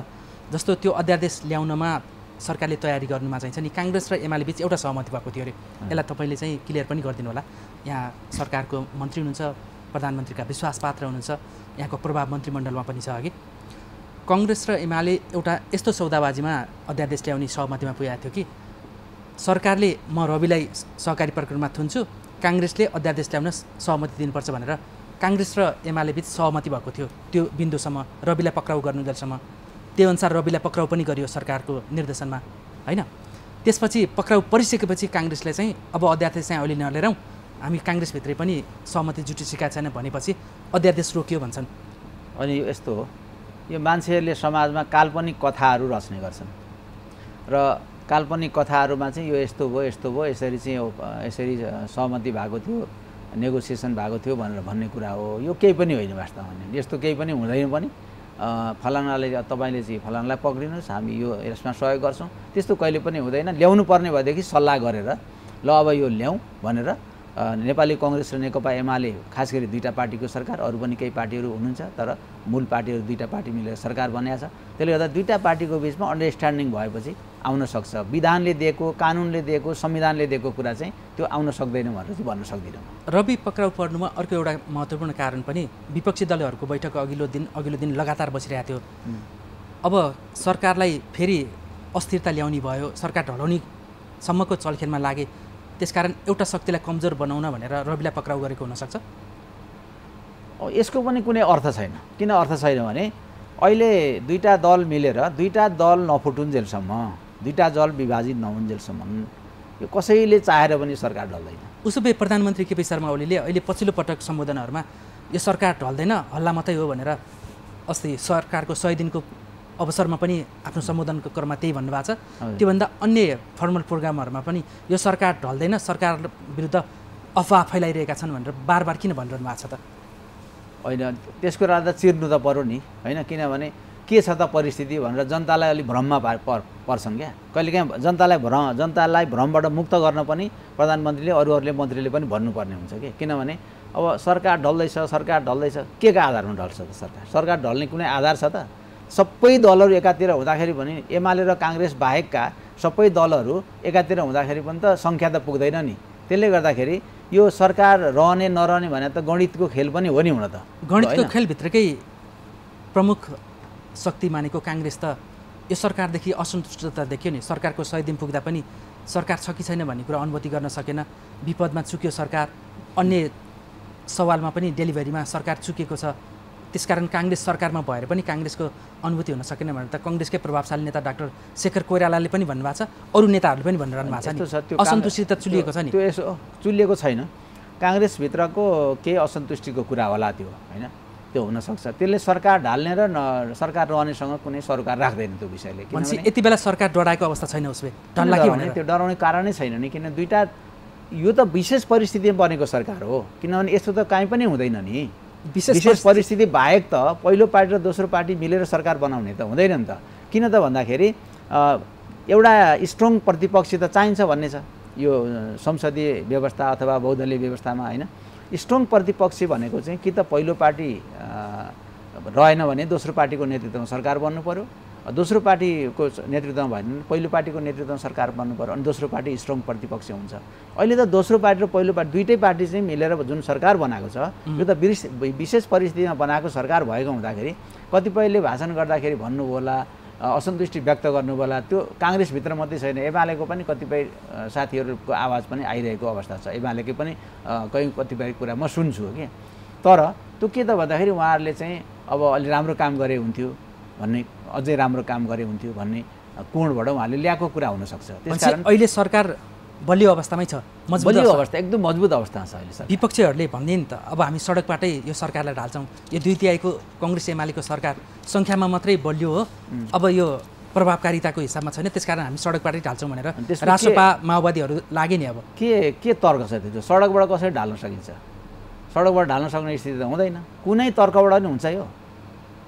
जस्तो त्यो अध्यादेश ल्याउनमा सरकारले तयारी गर्नुमा चाहिँ नि काङ्ग्रेस र एमाले बिच एउटा सहमति भएको थियो अरे यसलाई तपाईँले चाहिँ क्लियर पनि गरिदिनु होला यहाँ सरकारको मन्त्री हुनुहुन्छ प्रधानमन्त्रीका विश्वास पात्र हुनुहुन्छ यहाँको प्रभाव मन्त्रीमण्डलमा पनि छ अघि कङ्ग्रेस र एमाले एउटा यस्तो सौदाबाजीमा अध्यादेश ल्याउने सहमतिमा पुगेको थियो कि सरकारले म रविलाई सहकारी प्रकरणमा थुन्छु काङ्ग्रेसले अध्यादेश ल्याउन सहमति दिनुपर्छ भनेर काङ्ग्रेस र एमाले बिच सहमति भएको थियो त्यो बिन्दुसम्म रविलाई पक्राउ गर्नुन्जेलसम्म त्यही अनुसार रविलाई पक्राउ पनि गरियो सरकारको निर्देशनमा होइन त्यसपछि पक्राउ परिसकेपछि काङ्ग्रेसले चाहिँ अब अध्यादेश चाहिँ अहिले नलिएर हामी काङ्ग्रेसभित्रै पनि सहमति जुटिसकेका छैन भनेपछि अध्यादेश रोकियो भन्छन् अनि यस्तो हो यो मान्छेहरूले समाजमा काल्पनिक कथाहरू रच्ने गर्छन् र काल्पनिक कथाहरूमा चाहिँ यो यस्तो भयो यस्तो भयो यसरी चाहिँ यसरी सहमति भएको थियो नेगोसिएसन भएको थियो भनेर भन्ने कुरा हो यो केही पनि होइन वास्तवमा भन्ने यस्तो केही पनि हुँदैन पनि फलानाले तपाईँले चाहिँ फलानालाई पक्रिनुहोस् हामी यो यसमा सहयोग गर्छौँ त्यस्तो कहिले पनि हुँदैन ल्याउनु पर्ने भएदेखि सल्लाह गरेर ल अब यो ल्याउँ भनेर नेपाली कङ्ग्रेस र नेकपा एमाले खास गरी दुईवटा पार्टीको सरकार अरू पनि केही पार्टीहरू हुनुहुन्छ तर मूल पार्टीहरू दुईवटा पार्टी मिलेर सरकार बनाएको छ त्यसले गर्दा दुईवटा पार्टीको बिचमा अन्डरस्ट्यान्डिङ भएपछि आउन सक्छ विधानले दिएको कानुनले दिएको संविधानले दिएको कुरा चाहिँ त्यो आउन सक्दैन भनेर चाहिँ भन्न सक्दिनँ रवि पक्राउ पर्नुमा अर्को एउटा महत्त्वपूर्ण कारण पनि विपक्षी दलहरूको बैठक अघिल्लो दिन अघिल्लो दिन लगातार बसिरहेको थियो अब सरकारलाई फेरि अस्थिरता ल्याउने भयो सरकार ढलाउनेसम्मको चलखेलमा लागे त्यसकारण एउटा शक्तिलाई कमजोर बनाउन भनेर रविलाई पक्राउ गरेको हुनसक्छ यसको पनि कुनै अर्थ छैन किन अर्थ छैन भने अहिले दुईवटा दल मिलेर दुईवटा दल नफुटुन्जेलसम्म दुईवटा दल विभाजित नहुन्जेलसम्म यो कसैले चाहेर पनि सरकार ढल्दैन उसो भए प्रधानमन्त्री केपी शर्मा ओलीले अहिले पछिल्लो पटक सम्बोधनहरूमा यो सरकार ढल्दैन हल्ला मात्रै हो भनेर अस्ति सरकारको सय दिनको अवसरमा पनि आफ्नो सम्बोधनको क्रममा त्यही भन्नुभएको छ त्योभन्दा अन्य फर्मल प्रोग्रामहरूमा पनि यो सरकार ढल्दैन सरकार विरुद्ध अफवाह फैलाइरहेका छन् भनेर बार बार किन भनिरहनु भएको छ त होइन त्यसको राजा चिर्नु त पऱ्यो नि होइन किनभने के छ त परिस्थिति भनेर जनतालाई अलिक भ्रममा पर्छन् क्या कहिलेकाहीँ जनतालाई भ्रम जनतालाई भ्रमबाट मुक्त गर्न पनि प्रधानमन्त्रीले अरू अरूले मन्त्रीले पनि भन्नुपर्ने हुन्छ कि किनभने अब सरकार ढल्दैछ सरकार ढल्दैछ के का आधारमा ढल्छ त सरकार सरकार ढल्ने कुनै आधार छ त सबै दलहरू एकातिर हुँदाखेरि पनि एमाले र काङ्ग्रेस बाहेकका सबै दलहरू एकातिर हुँदाखेरि पनि त सङ्ख्या त पुग्दैन नि त्यसले गर्दाखेरि यो सरकार रहने नरहने भने त गणितको खेल पनि हो नि हुन त गणितको खेलभित्रकै प्रमुख शक्ति मानेको काङ्ग्रेस त यो सरकारदेखि असन्तुष्टता देखियो नि सरकारको सय दिन पुग्दा पनि सरकार छ कि छैन भन्ने कुरा अनुभूति गर्न सकेन विपदमा चुक्यो सरकार अन्य सवालमा पनि डेलिभरीमा सरकार चुकेको छ त्यसकारण काङ्ग्रेस सरकारमा भएर पनि काङ्ग्रेसको अनुभूति हुन सकेन भनेर त कङ्ग्रेसकै प्रभावशाली नेता डाक्टर शेखर कोइरालाले पनि भन्नुभएको छ अरू नेताहरूले पनि भनिरहनु भएको छ नि असन्तुष्टि त चुलिएको छ नि त्यो यसो चुलिएको छैन काङ्ग्रेसभित्रको केही असन्तुष्टिको कुरा होला त्यो होइन त्यो हुनसक्छ त्यसले सरकार ढाल्ने र न सरकार रहनेसँग कुनै सरकार राख्दैन त्यो विषयले किनभने यति बेला सरकार डराएको अवस्था छैन उसले त्यो डराउने कारणै छैन नि किन दुइटा यो त विशेष परिस्थितिमा बनेको सरकार हो किनभने यस्तो त काहीँ पनि हुँदैन नि विशेष परिस्थिति बाहेक त पहिलो पार्टी र दोस्रो पार्टी मिलेर सरकार बनाउने त हुँदैन नि त किन त भन्दाखेरि एउटा स्ट्रङ प्रतिपक्ष त चाहिन्छ भन्ने छ यो संसदीय व्यवस्था अथवा बहुदलीय व्यवस्थामा होइन स्ट्रङ प्रतिपक्ष भनेको चाहिँ कि त पहिलो पार्टी रहेन भने दोस्रो पार्टीको नेतृत्वमा सरकार बन्नु पऱ्यो दोस्रो पार्टीको नेतृत्वमा भएन भने पहिलो पार्टीको नेतृत्वमा सरकार बन्नु पऱ्यो अनि दोस्रो पार्टी स्ट्रङ प्रतिपक्ष हुन्छ अहिले त दोस्रो पार्टी र पहिलो पार्टी दुइटै पार्टी चाहिँ मिलेर जुन सरकार बनाएको छ यो त विशेष परिस्थितिमा बनाएको सरकार भएको हुँदाखेरि कतिपयले भाषण गर्दाखेरि भन्नुभयो होला असन्तुष्टि व्यक्त गर्नु होला त्यो काङ्ग्रेसभित्र मात्रै छैन एमालेको पनि कतिपय साथीहरूको आवाज पनि आइरहेको अवस्था छ एमालेकै पनि कहीँ कतिपय कुरा म सुन्छु कि तर त्यो के त भन्दाखेरि उहाँहरूले चाहिँ अब अलि राम्रो काम गरे हुन्थ्यो भन्ने अझै राम्रो काम गरे हुन्थ्यो भन्ने कोणबाट उहाँले ल्याएको कुरा हुनसक्छ त्यस कारण अहिले सरकार बलियो अवस्थामै छ बलियो अवस्था एकदम मजबुत अवस्थामा छ अहिले विपक्षीहरूले भन्ने नि त अब हामी सडकबाटै यो सरकारलाई ढाल्छौँ यो दुई तिहाईको कङ्ग्रेस एमालेको सरकार सङ्ख्यामा मात्रै बलियो हो अब यो प्रभावकारिताको हिसाबमा छैन त्यसकारण हामी सडकबाटै ढाल्छौँ भनेर राष्ट्रपा माओवादीहरू लागे नि अब के के तर्क छ त्यो सडकबाट कसरी ढाल्न सकिन्छ सडकबाट ढाल्न सक्ने स्थिति त हुँदैन कुनै तर्कबाट नि हुन्छ यो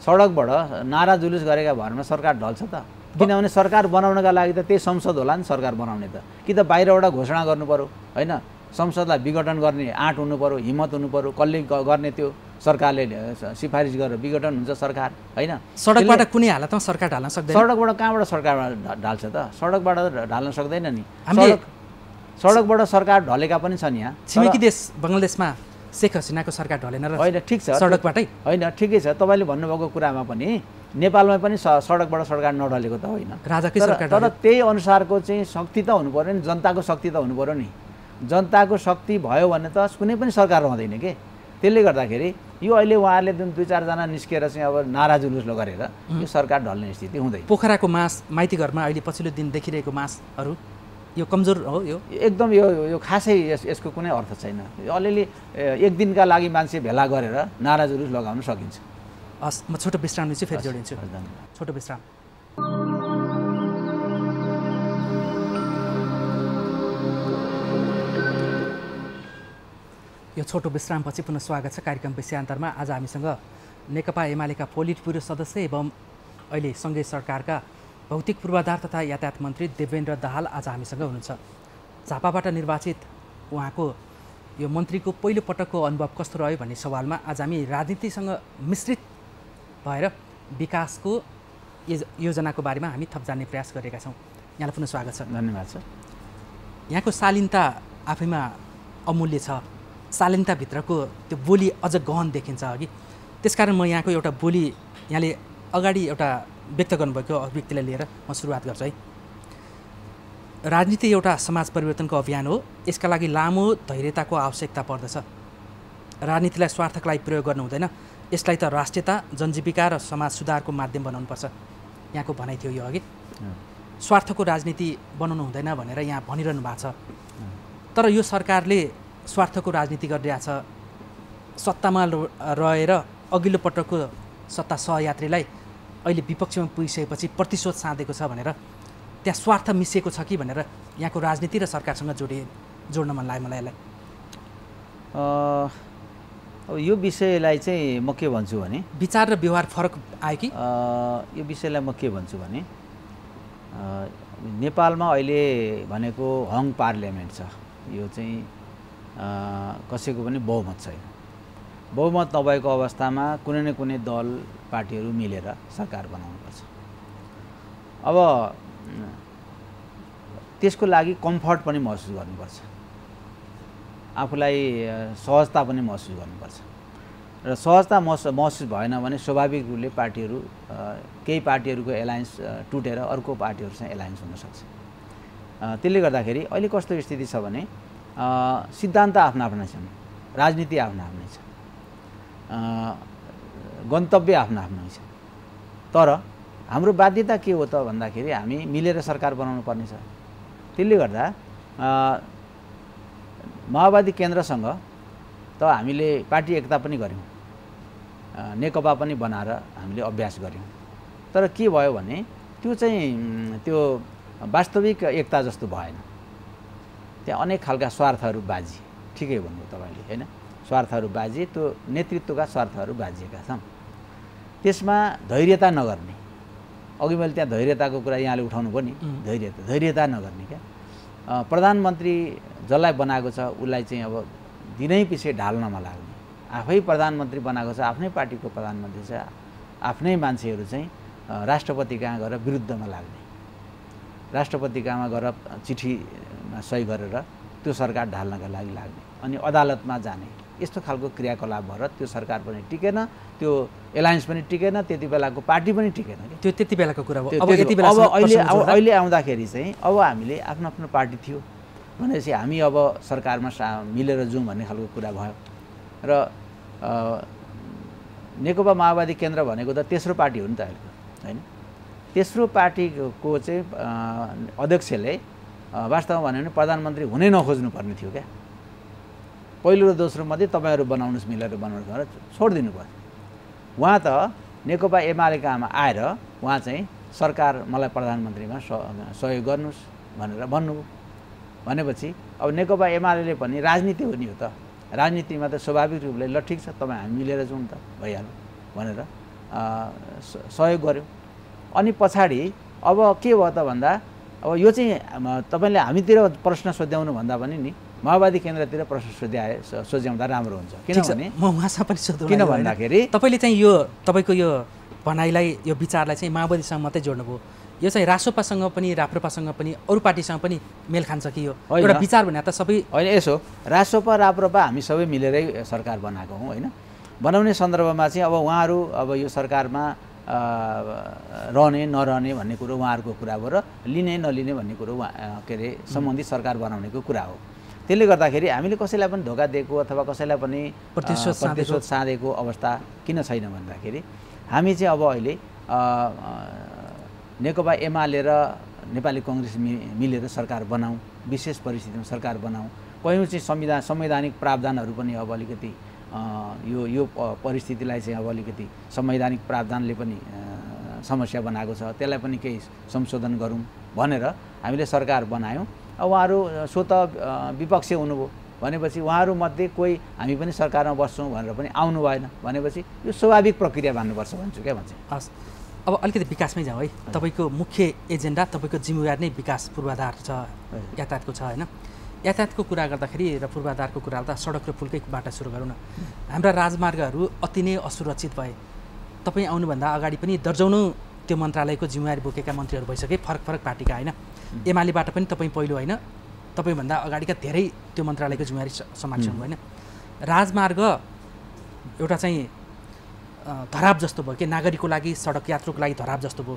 सडकबाट नारा जुलुस गरेका भरमा सरकार ढल्छ त किनभने सरकार बनाउनका लागि त त्यही संसद होला नि सरकार बनाउने त कि त बाहिरबाट घोषणा गर्नु पऱ्यो होइन संसदलाई विघटन गर्ने आँट हुनु पऱ्यो हिम्मत हुनु पऱ्यो कसले गर्ने त्यो सरकारले सिफारिस गरेर विघटन हुन्छ सरकार होइन सडकबाट कुनै हालतमा सरकार ढाल्न सक्दैन सडकबाट कहाँबाट सरकार ढाल्छ त सडकबाट ढाल्न सक्दैन नि सडक सडकबाट सरकार ढलेका पनि छन् यहाँ छिमेकी देश बङ्गलादेशमा शेख हसिनाको सरकार ढलेन र होइन ठिक छ सडकबाटै होइन ठिकै छ तपाईँले भन्नुभएको कुरामा पनि नेपालमा पनि सडकबाट सरकार नढलेको त होइन राजाकै सरकार तर त्यही अनुसारको चाहिँ शक्ति त हुनु नि जनताको शक्ति त हुनु पऱ्यो नि जनताको शक्ति भयो भने त कुनै पनि सरकार रहँदैन कि त्यसले गर्दाखेरि यो अहिले उहाँहरूले जुन दुई चारजना निस्केर चाहिँ अब नारा जुलुस गरेर यो सरकार ढल्ने स्थिति हुँदैन पोखराको मास माइती घरमा अहिले पछिल्लो दिन देखिरहेको मासहरू यो कमजोर हो यो एकदम यो यो खासै यस यसको कुनै अर्थ छैन अलिअलि एक दिनका लागि मान्छे भेला गरेर नाराजहरू लगाउन सकिन्छ हस् म छोटो विश्राम लिन्छु फेरि जोडिन्छु छोटो विश्राम यो छोटो विश्रामपछि पुनः स्वागत छ कार्यक्रम विषयान्तरमा आज हामीसँग नेकपा एमालेका पोलिट ब्युरो सदस्य एवं अहिले सङ्घीय सरकारका भौतिक पूर्वाधार तथा यातायात मन्त्री देवेन्द्र दाहाल आज हामीसँग हुनुहुन्छ झापाबाट निर्वाचित उहाँको यो मन्त्रीको पहिलो पटकको अनुभव कस्तो रह्यो भन्ने सवालमा आज हामी राजनीतिसँग मिश्रित भएर विकासको योजनाको बारेमा हामी थप जान्ने प्रयास गरेका छौँ यहाँलाई पुनः स्वागत छ धन्यवाद छ यहाँको शालीनता आफैमा अमूल्य छ शालीनताभित्रको त्यो बोली अझ गहन देखिन्छ अघि त्यसकारण म यहाँको एउटा बोली यहाँले अगाडि एउटा व्यक्त गर्नुभएको अभिव्यक्तिलाई लिएर म सुरुवात गर्छु है राजनीति एउटा समाज परिवर्तनको अभियान हो यसका लागि लामो धैर्यताको आवश्यकता पर्दछ राजनीतिलाई स्वार्थका लागि प्रयोग गर्नु हुँदैन यसलाई त राष्ट्रियता जनजीविका र समाज सुधारको माध्यम बनाउनुपर्छ यहाँको भनाइ थियो यो अघि स्वार्थको राजनीति बनाउनु हुँदैन भनेर यहाँ भनिरहनु भएको छ तर यो सरकारले स्वार्थको राजनीति गरिरहेछ सत्तामा रहेर अघिल्लो पटकको सत्ता सहयात्रीलाई अहिले विपक्षमा पुगिसकेपछि प्रतिशोध साँधेको छ भनेर त्यहाँ स्वार्थ मिसिएको छ कि भनेर यहाँको राजनीति र सरकारसँग जोडिए जोड्न मन लाग्यो मलाई यसलाई अब यो विषयलाई चाहिँ म के भन्छु भने विचार र व्यवहार फरक आयो कि यो विषयलाई म के भन्छु भने नेपालमा अहिले भनेको हङ पार्लियामेन्ट छ यो चाहिँ कसैको पनि बहुमत छैन बहुमत नभएको अवस्थामा कुनै न कुनै दल पार्टीहरू मिलेर सरकार बनाउनुपर्छ अब त्यसको लागि कम्फर्ट पनि महसुस गर्नुपर्छ आफूलाई सहजता पनि महसुस गर्नुपर्छ र सहजता महसुस भएन भने स्वाभाविक रूपले पार्टीहरू केही पार्टीहरूको एलायन्स टुटेर अर्को पार्टीहरूसँग एलायन्स हुनसक्छ त्यसले गर्दाखेरि अहिले कस्तो स्थिति छ भने सिद्धान्त आफ्नो आफ्ना छन् राजनीति आफ्नो आफ्नै छ गन्तव्य आफ्नो आफ्नो छ तर हाम्रो बाध्यता के हो त भन्दाखेरि हामी मिलेर सरकार बनाउनु पर्नेछ त्यसले गर्दा माओवादी केन्द्रसँग त हामीले पार्टी एकता पनि गऱ्यौँ नेकपा पनि बनाएर हामीले अभ्यास गऱ्यौँ तर के भयो भने त्यो चाहिँ त्यो वास्तविक एकता जस्तो भएन त्यहाँ अनेक खालका स्वार्थहरू बाजी ठिकै भन्नु तपाईँले होइन स्वार्थहरू बाजिए त्यो नेतृत्वका स्वार्थहरू बाजिएका छन् त्यसमा धैर्यता नगर्ने अघि मैले त्यहाँ धैर्यताको कुरा यहाँले उठाउनु पर्ने धैर्यता धैर्यता नगर्ने क्या प्रधानमन्त्री जसलाई बनाएको छ उसलाई चाहिँ अब दिनै पछि ढाल्नमा लाग्ने आफै प्रधानमन्त्री बनाएको छ आफ्नै पार्टीको प्रधानमन्त्री छ आफ्नै मान्छेहरू चाहिँ राष्ट्रपति कहाँ गएर विरुद्धमा लाग्ने राष्ट्रपति कहाँमा गएर चिठीमा सही गरेर त्यो सरकार ढाल्नका लागि लाग्ने अनि अदालतमा जाने यस्तो खालको क्रियाकलाप भएर त्यो सरकार पनि टिकेन त्यो एलायन्स पनि टिकेन त्यति बेलाको पार्टी पनि टिकेन त्यो त्यति बेलाको कुरा हो अब अहिले अब अहिले आउँदाखेरि चाहिँ अब हामीले आफ्नो आफ्नो पार्टी थियो भनेपछि हामी अब सरकारमा सा मिलेर जाउँ भन्ने खालको कुरा भयो र नेकपा माओवादी केन्द्र भनेको त तेस्रो पार्टी हो नि त अहिलेको होइन तेस्रो पार्टीको चाहिँ अध्यक्षले वास्तवमा भन्यो भने प्रधानमन्त्री हुनै नखोज्नुपर्ने थियो क्या पहिलो र दोस्रो मध्ये तपाईँहरू बनाउनुहोस् मिलेर बनाउनुहोस् भनेर छोडिदिनु भयो उहाँ त नेकपा एमालेकामा आएर उहाँ चाहिँ सरकार मलाई प्रधानमन्त्रीमा सहयोग गर्नुहोस् भनेर भन्नुभयो भनेपछि अब नेकपा एमाले पनि राजनीति हो नि हो त राजनीतिमा त स्वाभाविक रूपले ल ठिक छ तपाईँ हामी मिलेर जाउँ त भइहाल्यो भनेर सहयोग गऱ्यौँ अनि पछाडि अब के भयो त भन्दा अब यो चाहिँ तपाईँले हामीतिर प्रश्न सोध्याउनु भन्दा पनि नि माओवादी केन्द्रतिर प्रश्न सोध्याए सोझ्याउँदा राम्रो हुन्छ किनभने म उहाँसँग पनि सोध्नु किन भन्दाखेरि तपाईँले चाहिँ यो तपाईँको यो भनाइलाई यो विचारलाई चाहिँ माओवादीसँग मात्रै जोड्नुभयो यो चाहिँ रासोपासँग पनि राप्रपासँग पनि अरू पार्टीसँग पनि मेल खान्छ कि यो एउटा विचार भने त सबै होइन यसो रासोपा राप्रपा हामी सबै मिलेरै सरकार बनाएको हौँ होइन बनाउने सन्दर्भमा चाहिँ अब उहाँहरू अब यो सरकारमा रहने नरहने भन्ने कुरो उहाँहरूको कुरा हो र लिने नलिने भन्ने कुरो उहाँ के अरे सम्बन्धित सरकार बनाउनेको कुरा हो त्यसले गर्दाखेरि हामीले कसैलाई पनि धोका दिएको अथवा कसैलाई पनि प्रतिशोध प्रतिशोध साँधेको अवस्था किन छैन भन्दाखेरि हामी चाहिँ अब अहिले नेकपा एमाले र नेपाली कङ्ग्रेस मि मिलेर सरकार बनाऊ विशेष परिस्थितिमा सरकार बनाऊ कयौँ चाहिँ संविधान संवैधानिक प्रावधानहरू पनि अब अलिकति यो यो परिस्थितिलाई चाहिँ अब अलिकति संवैधानिक प्रावधानले पनि समस्या बनाएको छ त्यसलाई पनि केही संशोधन गरौँ भनेर हामीले सरकार बनायौँ उहाँहरू स्वत विपक्षी हुनुभयो भनेपछि उहाँहरूमध्ये कोही हामी पनि सरकारमा बस्छौँ भनेर पनि आउनु भएन भनेपछि यो स्वाभाविक प्रक्रिया मान्नुपर्छ भन्छु क्या भन्छ हस् अब अलिकति विकासमै जाउँ है तपाईँको मुख्य एजेन्डा तपाईँको जिम्मेवार नै विकास पूर्वाधार छ यातायातको छ होइन यातायातको कुरा गर्दाखेरि र पूर्वाधारको कुरा गर्दा सडक र पुलकैबाट सुरु गरौँ न हाम्रा राजमार्गहरू अति नै असुरक्षित भए तपाईँ आउनुभन्दा अगाडि पनि दर्जाउनु त्यो मन्त्रालयको जिम्मेवारी बोकेका मन्त्रीहरू भइसके फरक फरक पार्टीका होइन एमालेबाट पनि तपाईँ पहिलो होइन तपाईँभन्दा अगाडिका धेरै त्यो मन्त्रालयको जिम्मेवारी सम्हाल्छौँ होइन राजमार्ग एउटा चाहिँ धराप जस्तो भयो कि नागरिकको लागि सडक यात्रुको लागि धराप जस्तो भयो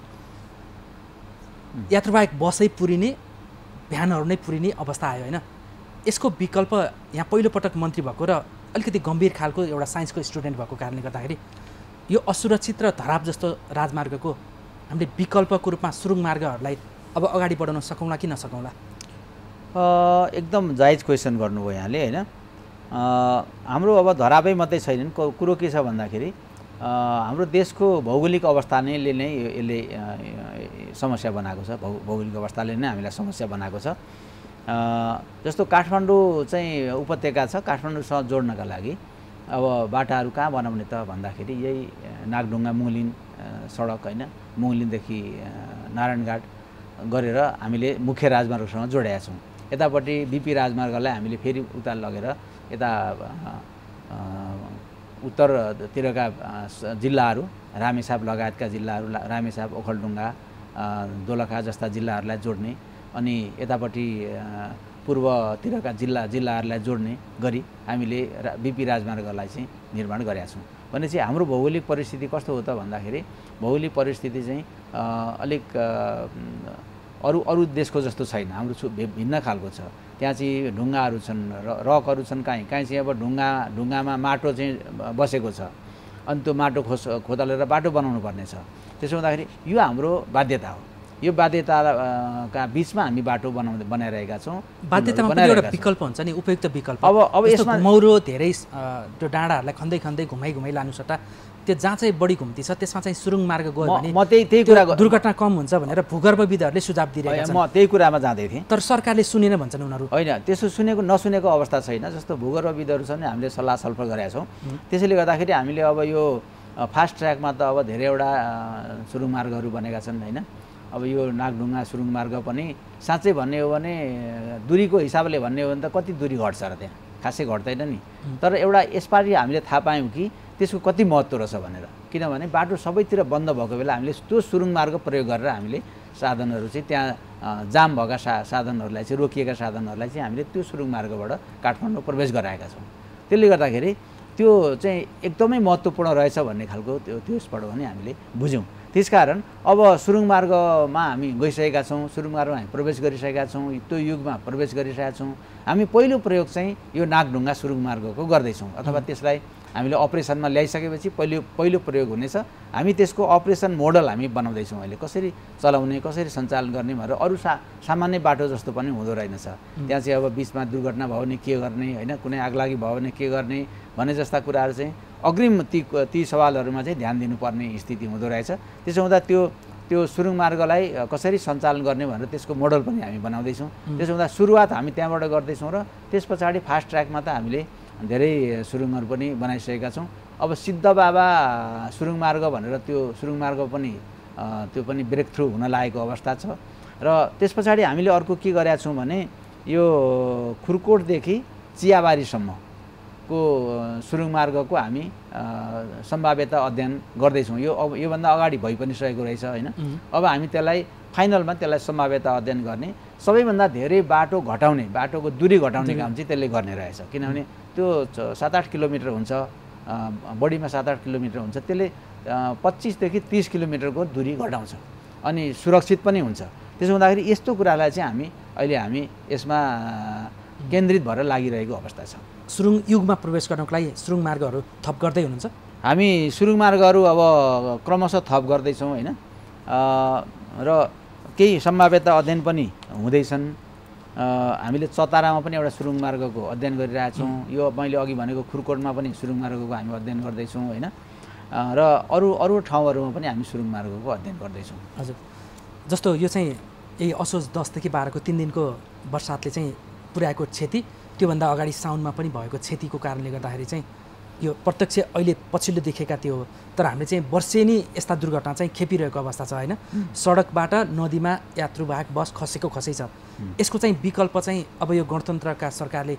यात्रुबाहेक बसै पुरिने भ्यानहरू नै पुरिने अवस्था आयो होइन यसको विकल्प यहाँ पहिलोपटक मन्त्री भएको र अलिकति गम्भीर खालको एउटा साइन्सको स्टुडेन्ट भएको कारणले गर्दाखेरि यो असुरक्षित र धराप जस्तो राजमार्गको हामीले विकल्पको रूपमा सुरुङ मार्गहरूलाई अब अगाडि बढाउन सकौँला कि नसकौँला एकदम जायज क्वेसन गर्नुभयो यहाँले होइन हाम्रो अब धरावै मात्रै छैनन् कुरो के छ भन्दाखेरि हाम्रो देशको भौगोलिक अवस्था नैले नै यसले समस्या बनाएको छ भौ भौगोलिक अवस्थाले नै हामीलाई समस्या बनाएको छ जस्तो काठमाडौँ चाहिँ उपत्यका छ काठमाडौँसँग जोड्नका लागि अब बाटाहरू कहाँ बनाउने त भन्दाखेरि यही नागढुङ्गा मुलिन सडक होइन मुङलिनदेखि नारायणघाट गरेर हामीले मुख्य राजमार्गसँग जोडेका छौँ यतापट्टि बिपी राजमार्गलाई हामीले फेरि उता लगेर यता उत्तरतिरका जिल्लाहरू रामेसाप लगायतका जिल्लाहरू रामेसाप ओखलडुङ्गा दोलखा जस्ता जिल्लाहरूलाई जोड्ने अनि यतापट्टि पूर्वतिरका जिल्ला जिल्लाहरूलाई जोड्ने गरी हामीले रा बिपी राजमार्गलाई चाहिँ निर्माण गरेका छौँ भनेपछि हाम्रो भौगोलिक परिस्थिति कस्तो हो त भन्दाखेरि भौगोलिक परिस्थिति चाहिँ अलिक अरू अरू देशको जस्तो छैन हाम्रो छु भिन्न खालको छ त्यहाँ चाहिँ ढुङ्गाहरू छन् र रकहरू छन् काहीँ काहीँ चाहिँ अब ढुङ्गा ढुङ्गामा माटो चाहिँ बसेको छ अनि त्यो माटो खोस खोदालेर बाटो बनाउनु पर्नेछ त्यसो हुँदाखेरि यो हाम्रो बाध्यता हो यो बाध्यताका बिचमा हामी बाटो बनाउँदै बनाइरहेका छौँ बाध्यतामा एउटा विकल्प हुन्छ नि उपयुक्त विकल्प अब अब यसमा मौरो धेरै त्यो डाँडाहरूलाई खन्दै खन्दै घुमाइ घुमाइ लानु सट्टा त्यो जहाँ चाहिँ बढी घुम्ती छ त्यसमा चाहिँ सुरुङ मार्ग गयो भने म त्यही त्यही कुरा दुर्घटना कम हुन्छ भनेर भूगर्भविदहरूले सुझाव दिइरहेको म त्यही कुरामा जाँदै थिएँ तर सरकारले सुनेन भन्छन् उनीहरू होइन त्यसो सुनेको नसुनेको अवस्था छैन जस्तो भूगर्भविदहरू छन् हामीले सल्लाह छलफल गरेका छौँ त्यसैले गर्दाखेरि हामीले अब यो फास्ट ट्र्याकमा त अब धेरैवटा सुरुङ मार्गहरू बनेका छन् होइन अब यो नागढुङ्गा सुरुङ मार्ग पनि साँच्चै भन्ने हो भने दुरीको हिसाबले भन्ने हो भने त कति दुरी घट्छ र त्यहाँ खासै घट्दैन नि तर एउटा यसपालि हामीले थाहा पायौँ कि त्यसको कति महत्त्व रहेछ भनेर किनभने बाटो सबैतिर बन्द भएको बेला हामीले त्यो सुरुङ मार्ग प्रयोग गरेर हामीले साधनहरू चाहिँ त्यहाँ जाम भएका सा साधनहरूलाई चाहिँ रोकिएका साधनहरूलाई चाहिँ हामीले त्यो सुरुङ मार्गबाट काठमाडौँ प्रवेश गराएका छौँ त्यसले गर्दाखेरि त्यो चाहिँ एकदमै महत्त्वपूर्ण रहेछ भन्ने खालको त्यो त्यसबाट पनि हामीले बुझ्यौँ कारण अब सुरुङ मार्गमा हामी गइसकेका छौँ सुरुङ मार्गमा हामी प्रवेश गरिसकेका छौँ त्यो युगमा प्रवेश गरिसकेका छौँ हामी पहिलो प्रयोग चाहिँ यो नागढुङ्गा सुरुङ मार्गको गर्दैछौँ अथवा त्यसलाई हामीले अपरेसनमा ल्याइसकेपछि पहिलो पहिलो प्रयोग हुनेछ हामी त्यसको अपरेसन मोडल हामी बनाउँदैछौँ अहिले कसरी चलाउने कसरी सञ्चालन गर्ने भनेर अरू सा सामान्य बाटो जस्तो पनि हुँदो रहेनछ त्यहाँ चाहिँ अब बिचमा दुर्घटना भयो भने के गर्ने होइन कुनै आगलागी भयो भने के गर्ने भने जस्ता कुराहरू चाहिँ अग्रिम ती ती सवालहरूमा चाहिँ ध्यान दिनुपर्ने स्थिति हुँदो रहेछ त्यसो हुँदा त्यो त्यो सुरुङ मार्गलाई कसरी सञ्चालन गर्ने भनेर त्यसको मोडल पनि हामी बनाउँदैछौँ त्यसो हुँदा सुरुवात हामी त्यहाँबाट गर्दैछौँ र त्यस पछाडि फास्ट ट्र्याकमा त हामीले धेरै सुरुङहरू पनि बनाइसकेका छौँ अब सिद्ध बाबा सुरुङ मार्ग भनेर त्यो सुरुङ मार्ग पनि त्यो पनि ब्रेक थ्रु हुन लागेको अवस्था छ र त्यस पछाडि हामीले अर्को के गरेका छौँ भने यो खुरकोटदेखि चियाबारीसम्म को सुरुङ मार्गको हामी सम्भाव्यता अध्ययन गर्दैछौँ यो अब योभन्दा अगाडि भइ पनि सकेको रहेछ होइन अब हामी त्यसलाई फाइनलमा त्यसलाई सम्भाव्यता अध्ययन गर्ने सबैभन्दा धेरै बाटो घटाउने बाटोको दूरी घटाउने काम चाहिँ त्यसले गर्ने रहेछ किनभने त्यो सात आठ किलोमिटर हुन्छ बडीमा सात आठ किलोमिटर हुन्छ त्यसले पच्चिसदेखि तिस किलोमिटरको दूरी घटाउँछ अनि सुरक्षित पनि हुन्छ त्यसो हुँदाखेरि यस्तो कुरालाई चाहिँ हामी अहिले हामी यसमा केन्द्रित भएर लागिरहेको अवस्था छ सुरुङ युगमा प्रवेश गर्नको लागि सुरुङ मार्गहरू थप गर्दै हुनुहुन्छ हामी सुरुङ मार्गहरू अब क्रमशः थप गर्दैछौँ होइन र केही सम्भाव्यता अध्ययन पनि हुँदैछन् हामीले चतारामा पनि एउटा सुरुङ मार्गको अध्ययन गरिरहेछौँ यो मैले अघि भनेको खुरकोटमा पनि सुरुङ मार्गको हामी अध्ययन गर्दैछौँ होइन र अरू अरू ठाउँहरूमा पनि हामी सुरुङ मार्गको अध्ययन गर्दैछौँ हजुर जस्तो यो चाहिँ यही असोज दसदेखि बाह्रको तिन दिनको बर्सातले चाहिँ पुर्याएको क्षति त्योभन्दा अगाडि साउन्डमा पनि भएको क्षतिको कारणले गर्दाखेरि चाहिँ यो प्रत्यक्ष अहिले पछिल्लो देखेका त्यो हो तर हामीले चाहिँ वर्षेनी यस्ता दुर्घटना चाहिँ खेपिरहेको अवस्था छ होइन सडकबाट नदीमा यात्रुवाहक बस खसेको खसै छ यसको चाहिँ विकल्प चाहिँ अब यो गणतन्त्रका सरकारले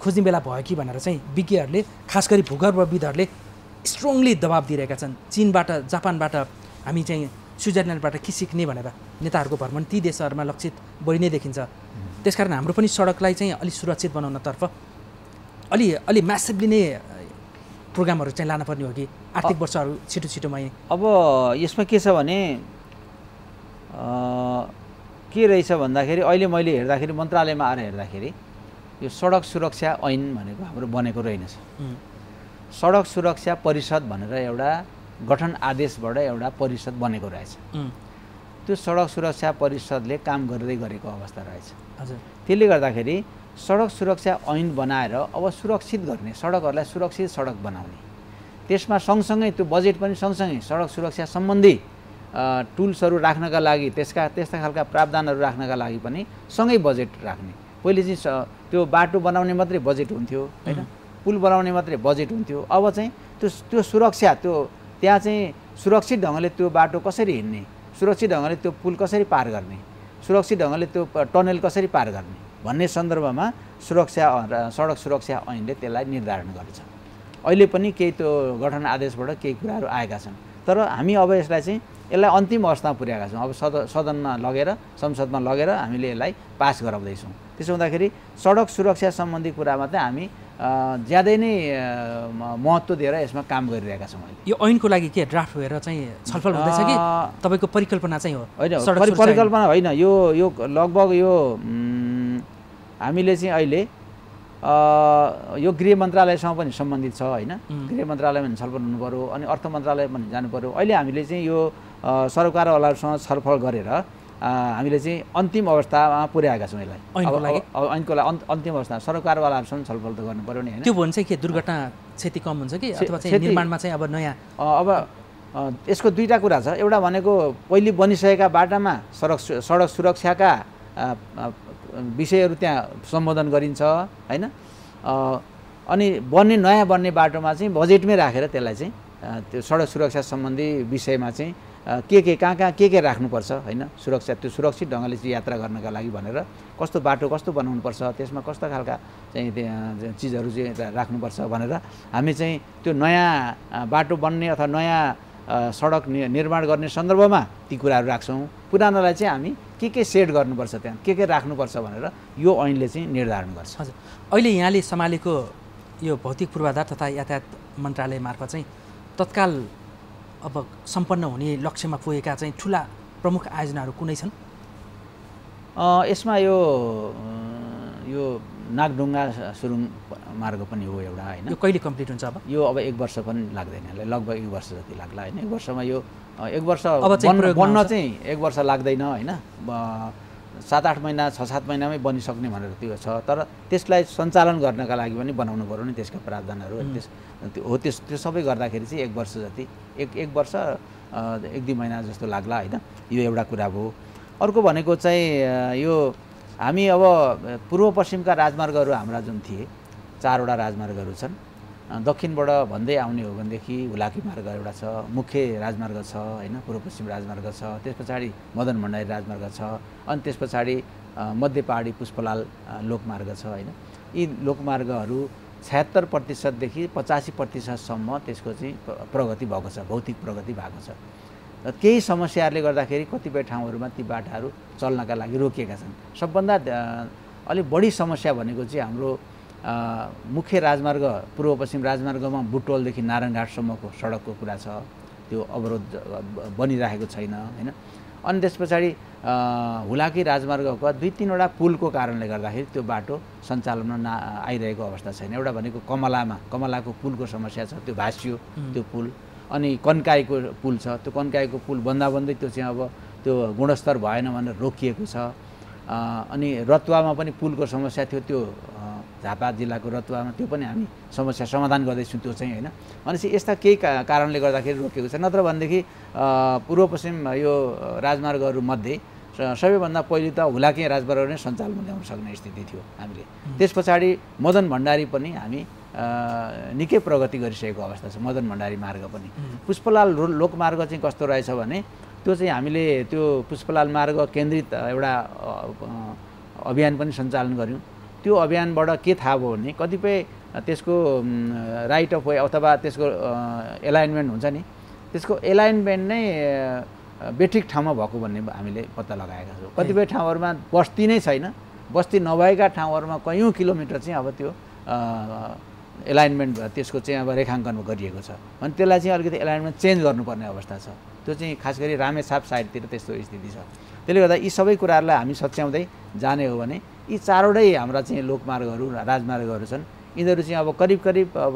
खोज्ने बेला भयो कि भनेर चाहिँ विज्ञहरूले खास गरी भूगर्भविदहरूले स्ट्रङली दबाब दिइरहेका छन् चिनबाट जापानबाट हामी चाहिँ स्विजरल्यान्डबाट के सिक्ने भनेर नेताहरूको भ्रमण ती देशहरूमा लक्षित बढी नै देखिन्छ त्यस कारण हाम्रो पनि सडकलाई चाहिँ अलिक सुरक्षित बनाउनतर्फ अलि अलि म्यासिभली नै प्रोग्रामहरू चाहिँ लानुपर्ने हो कि आर्थिक वर्षहरू छिटो छिटोमै अब यसमा के छ भने के रहेछ भन्दाखेरि अहिले मैले हेर्दाखेरि मन्त्रालयमा आएर हेर्दाखेरि यो सडक सुरक्षा ऐन भनेको हाम्रो बनेको रहेनछ सडक सुरक्षा परिषद भनेर एउटा गठन आदेशबाट एउटा परिषद बनेको रहेछ त्यो सडक सुरक्षा परिषदले काम गर्दै गरेको अवस्था रहेछ हजुर त्यसले गर्दाखेरि सडक सुरक्षा ऐन बनाएर अब सुरक्षित गर्ने सडकहरूलाई सुरक्षित सडक बनाउने त्यसमा सँगसँगै त्यो बजेट पनि सँगसँगै सडक सुरक्षा सम्बन्धी टुल्सहरू राख्नका लागि त्यसका त्यस्ता खालका प्रावधानहरू राख्नका लागि पनि सँगै बजेट राख्ने पहिले चाहिँ त्यो बाटो बनाउने मात्रै बजेट हुन्थ्यो होइन पुल बनाउने मात्रै बजेट हुन्थ्यो अब चाहिँ त्यो त्यो सुरक्षा त्यो त्यहाँ चाहिँ सुरक्षित ढङ्गले त्यो बाटो कसरी हिँड्ने सुरक्षित ढङ्गले त्यो पुल कसरी पार गर्ने सुरक्षित ढङ्गले त्यो टनेल कसरी पार गर्ने भन्ने सन्दर्भमा सुरक्षा सडक सुरक्षा ऐनले त्यसलाई निर्धारण गर्छ अहिले पनि केही त्यो गठन आदेशबाट केही कुराहरू आएका छन् तर हामी अब यसलाई चाहिँ यसलाई अन्तिम अवस्थामा पुर्याएका छौँ अब सद सदनमा लगेर संसदमा लगेर हामीले यसलाई पास गराउँदैछौँ त्यसो हुँदाखेरि सडक सुरक्षा सम्बन्धी कुरामा चाहिँ हामी ज्यादै नै महत्त्व दिएर यसमा काम गरिरहेका छौँ अहिले यो ऐनको लागि के ड्राफ्ट भएर चाहिँ छलफल हुँदैछ कि तपाईँको परिकल्पना चाहिँ हो होइन परिकल्पना होइन यो यो लगभग यो हामीले चाहिँ अहिले यो गृह मन्त्रालयसँग पनि सम्बन्धित छ होइन गृह मन्त्रालय पनि छलफल हुनु पऱ्यो अनि अर्थ मन्त्रालय पनि जानु पऱ्यो अहिले हामीले चाहिँ यो सरकारवालाहरूसँग छलफल गरेर हामीले चाहिँ अन्तिम अवस्थामा पुर्याएका छौँ यसलाई ऐनको लागि अन्तिम अवस्था सरकारवालाहरूसँग छलफल त गर्नु पऱ्यो नि त्यो भने चाहिँ के दुर्घटना क्षति कम हुन्छ कि अथवा चाहिँ निर्माणमा चाहिँ अब नयाँ अब यसको दुईवटा कुरा छ एउटा भनेको पहिले बनिसकेका बाटामा सडक सडक सुरक्षाका विषयहरू त्यहाँ सम्बोधन गरिन्छ होइन अनि बन्ने नयाँ बन्ने बाटोमा चाहिँ बजेटमै राखेर त्यसलाई चाहिँ त्यो सडक सुरक्षा सम्बन्धी विषयमा चाहिँ के के कहाँ कहाँ के के राख्नुपर्छ होइन सुरक्षा त्यो सुरक्षित ढङ्गले चाहिँ यात्रा गर्नका लागि भनेर कस्तो बाटो कस्तो बनाउनुपर्छ त्यसमा कस्तो खालका चाहिँ चिजहरू चाहिँ राख्नुपर्छ भनेर हामी चाहिँ त्यो नयाँ बाटो बन्ने अथवा नयाँ सडक निर्माण गर्ने सन्दर्भमा ती कुराहरू राख्छौँ पुरानोलाई चाहिँ हामी के के सेट गर्नुपर्छ त्यहाँ के के राख्नुपर्छ भनेर यो ऐनले चाहिँ निर्धारण गर्छ हजुर अहिले यहाँले सम्हालेको यो भौतिक पूर्वाधार तथा यातायात मन्त्रालय मार्फत चाहिँ तत्काल अब सम्पन्न हुने लक्ष्यमा पुगेका चाहिँ ठुला प्रमुख आयोजनाहरू कुनै छन् यसमा यो यो नागढुङ्गा सुरुङ मार्ग पनि हो एउटा होइन यो कहिले कम्प्लिट हुन्छ अब यो अब एक वर्ष पनि लाग्दैन लगभग एक वर्ष जति लाग्ला होइन एक वर्षमा यो एक वर्ष बन्न चाहिँ एक वर्ष लाग्दैन होइन सात आठ महिना छ सात महिनामै बनिसक्ने भनेर त्यो छ तर त्यसलाई सञ्चालन गर्नका लागि पनि बनाउनु पऱ्यो नि त्यसका प्रावधानहरू त्यस हो त्यस त्यो सबै गर्दाखेरि चाहिँ एक वर्ष जति एक एक वर्ष एक दुई महिना जस्तो लाग्ला होइन यो एउटा कुरा भयो अर्को भनेको चाहिँ यो हामी अब पूर्व पश्चिमका राजमार्गहरू हाम्रा जुन थिए चारवटा राजमार्गहरू छन् दक्षिणबाट भन्दै आउने हो भनेदेखि हुलाकी मार्ग एउटा छ मुख्य राजमार्ग छ होइन पूर्व पश्चिम राजमार्ग छ त्यस पछाडि मदन भण्डारी राजमार्ग छ अनि त्यस पछाडि मध्य पहाडी पुष्पलाल लोकमार्ग छ होइन यी लोकमार्गहरू छ्यात्तर प्रतिशतदेखि पचासी प्रतिशतसम्म त्यसको चाहिँ प्रगति भएको छ भौतिक प्रगति भएको छ र केही समस्याहरूले गर्दाखेरि कतिपय ठाउँहरूमा ती बाटाहरू चल्नका लागि रोकिएका छन् सबभन्दा अलिक बढी समस्या भनेको चाहिँ हाम्रो मुख्य राजमार्ग पूर्व पश्चिम राजमार्गमा बुटोलदेखि नारायणघाटसम्मको सडकको कुरा छ त्यो अवरोध बनिरहेको छैन होइन अनि त्यस पछाडि हुलाकी राजमार्गको दुई तिनवटा पुलको कारणले गर्दाखेरि त्यो बाटो सञ्चालनमा ना आइरहेको अवस्था छैन एउटा भनेको कमलामा कमलाको पुलको समस्या छ त्यो भाँसियो त्यो पुल अनि कन्काईको पुल छ त्यो कन्काईको पुल बन्दै त्यो चाहिँ अब त्यो गुणस्तर भएन भनेर रोकिएको छ अनि रतुवामा पनि पुलको समस्या थियो त्यो झापा जिल्लाको रतुवामा त्यो पनि हामी समस्या समाधान गर्दैछौँ त्यो चाहिँ होइन भनेपछि यस्ता केही का कारणले गर्दाखेरि रोकेको छ नत्र भनेदेखि पूर्व पश्चिम यो राजमार्गहरूमध्ये सबैभन्दा पहिले त हुलाके राजमार्ग नै सञ्चालन ल्याउन सक्ने स्थिति थियो हामीले त्यस पछाडि मदन भण्डारी पनि हामी निकै प्रगति गरिसकेको अवस्था छ मदन भण्डारी मार्ग पनि पुष्पलाल लोकमार्ग चाहिँ कस्तो रहेछ भने त्यो चाहिँ हामीले त्यो पुष्पलाल मार्ग केन्द्रित एउटा अभियान पनि सञ्चालन गऱ्यौँ त्यो अभियानबाट के थाहा भयो भने कतिपय त्यसको राइट अफ वे अथवा त्यसको एलाइनमेन्ट हुन्छ नि त्यसको एलाइनमेन्ट नै बेठिक ठाउँमा भएको भन्ने हामीले पत्ता लगाएका छौँ कतिपय ठाउँहरूमा बस्ती नै छैन बस्ती नभएका ठाउँहरूमा कयौँ किलोमिटर चाहिँ अब त्यो एलाइनमेन्ट त्यसको चाहिँ अब रेखाङ्कन गरिएको छ अनि त्यसलाई चाहिँ अलिकति एलाइनमेन्ट चेन्ज गर्नुपर्ने अवस्था छ त्यो चाहिँ खास गरी रामेसाप साइडतिर त्यस्तो स्थिति छ त्यसले गर्दा यी सबै कुराहरूलाई हामी सच्याउँदै जाने हो भने यी चारवटै हाम्रा चाहिँ लोकमार्गहरू राजमार्गहरू छन् यिनीहरू चाहिँ अब करिब करिब अब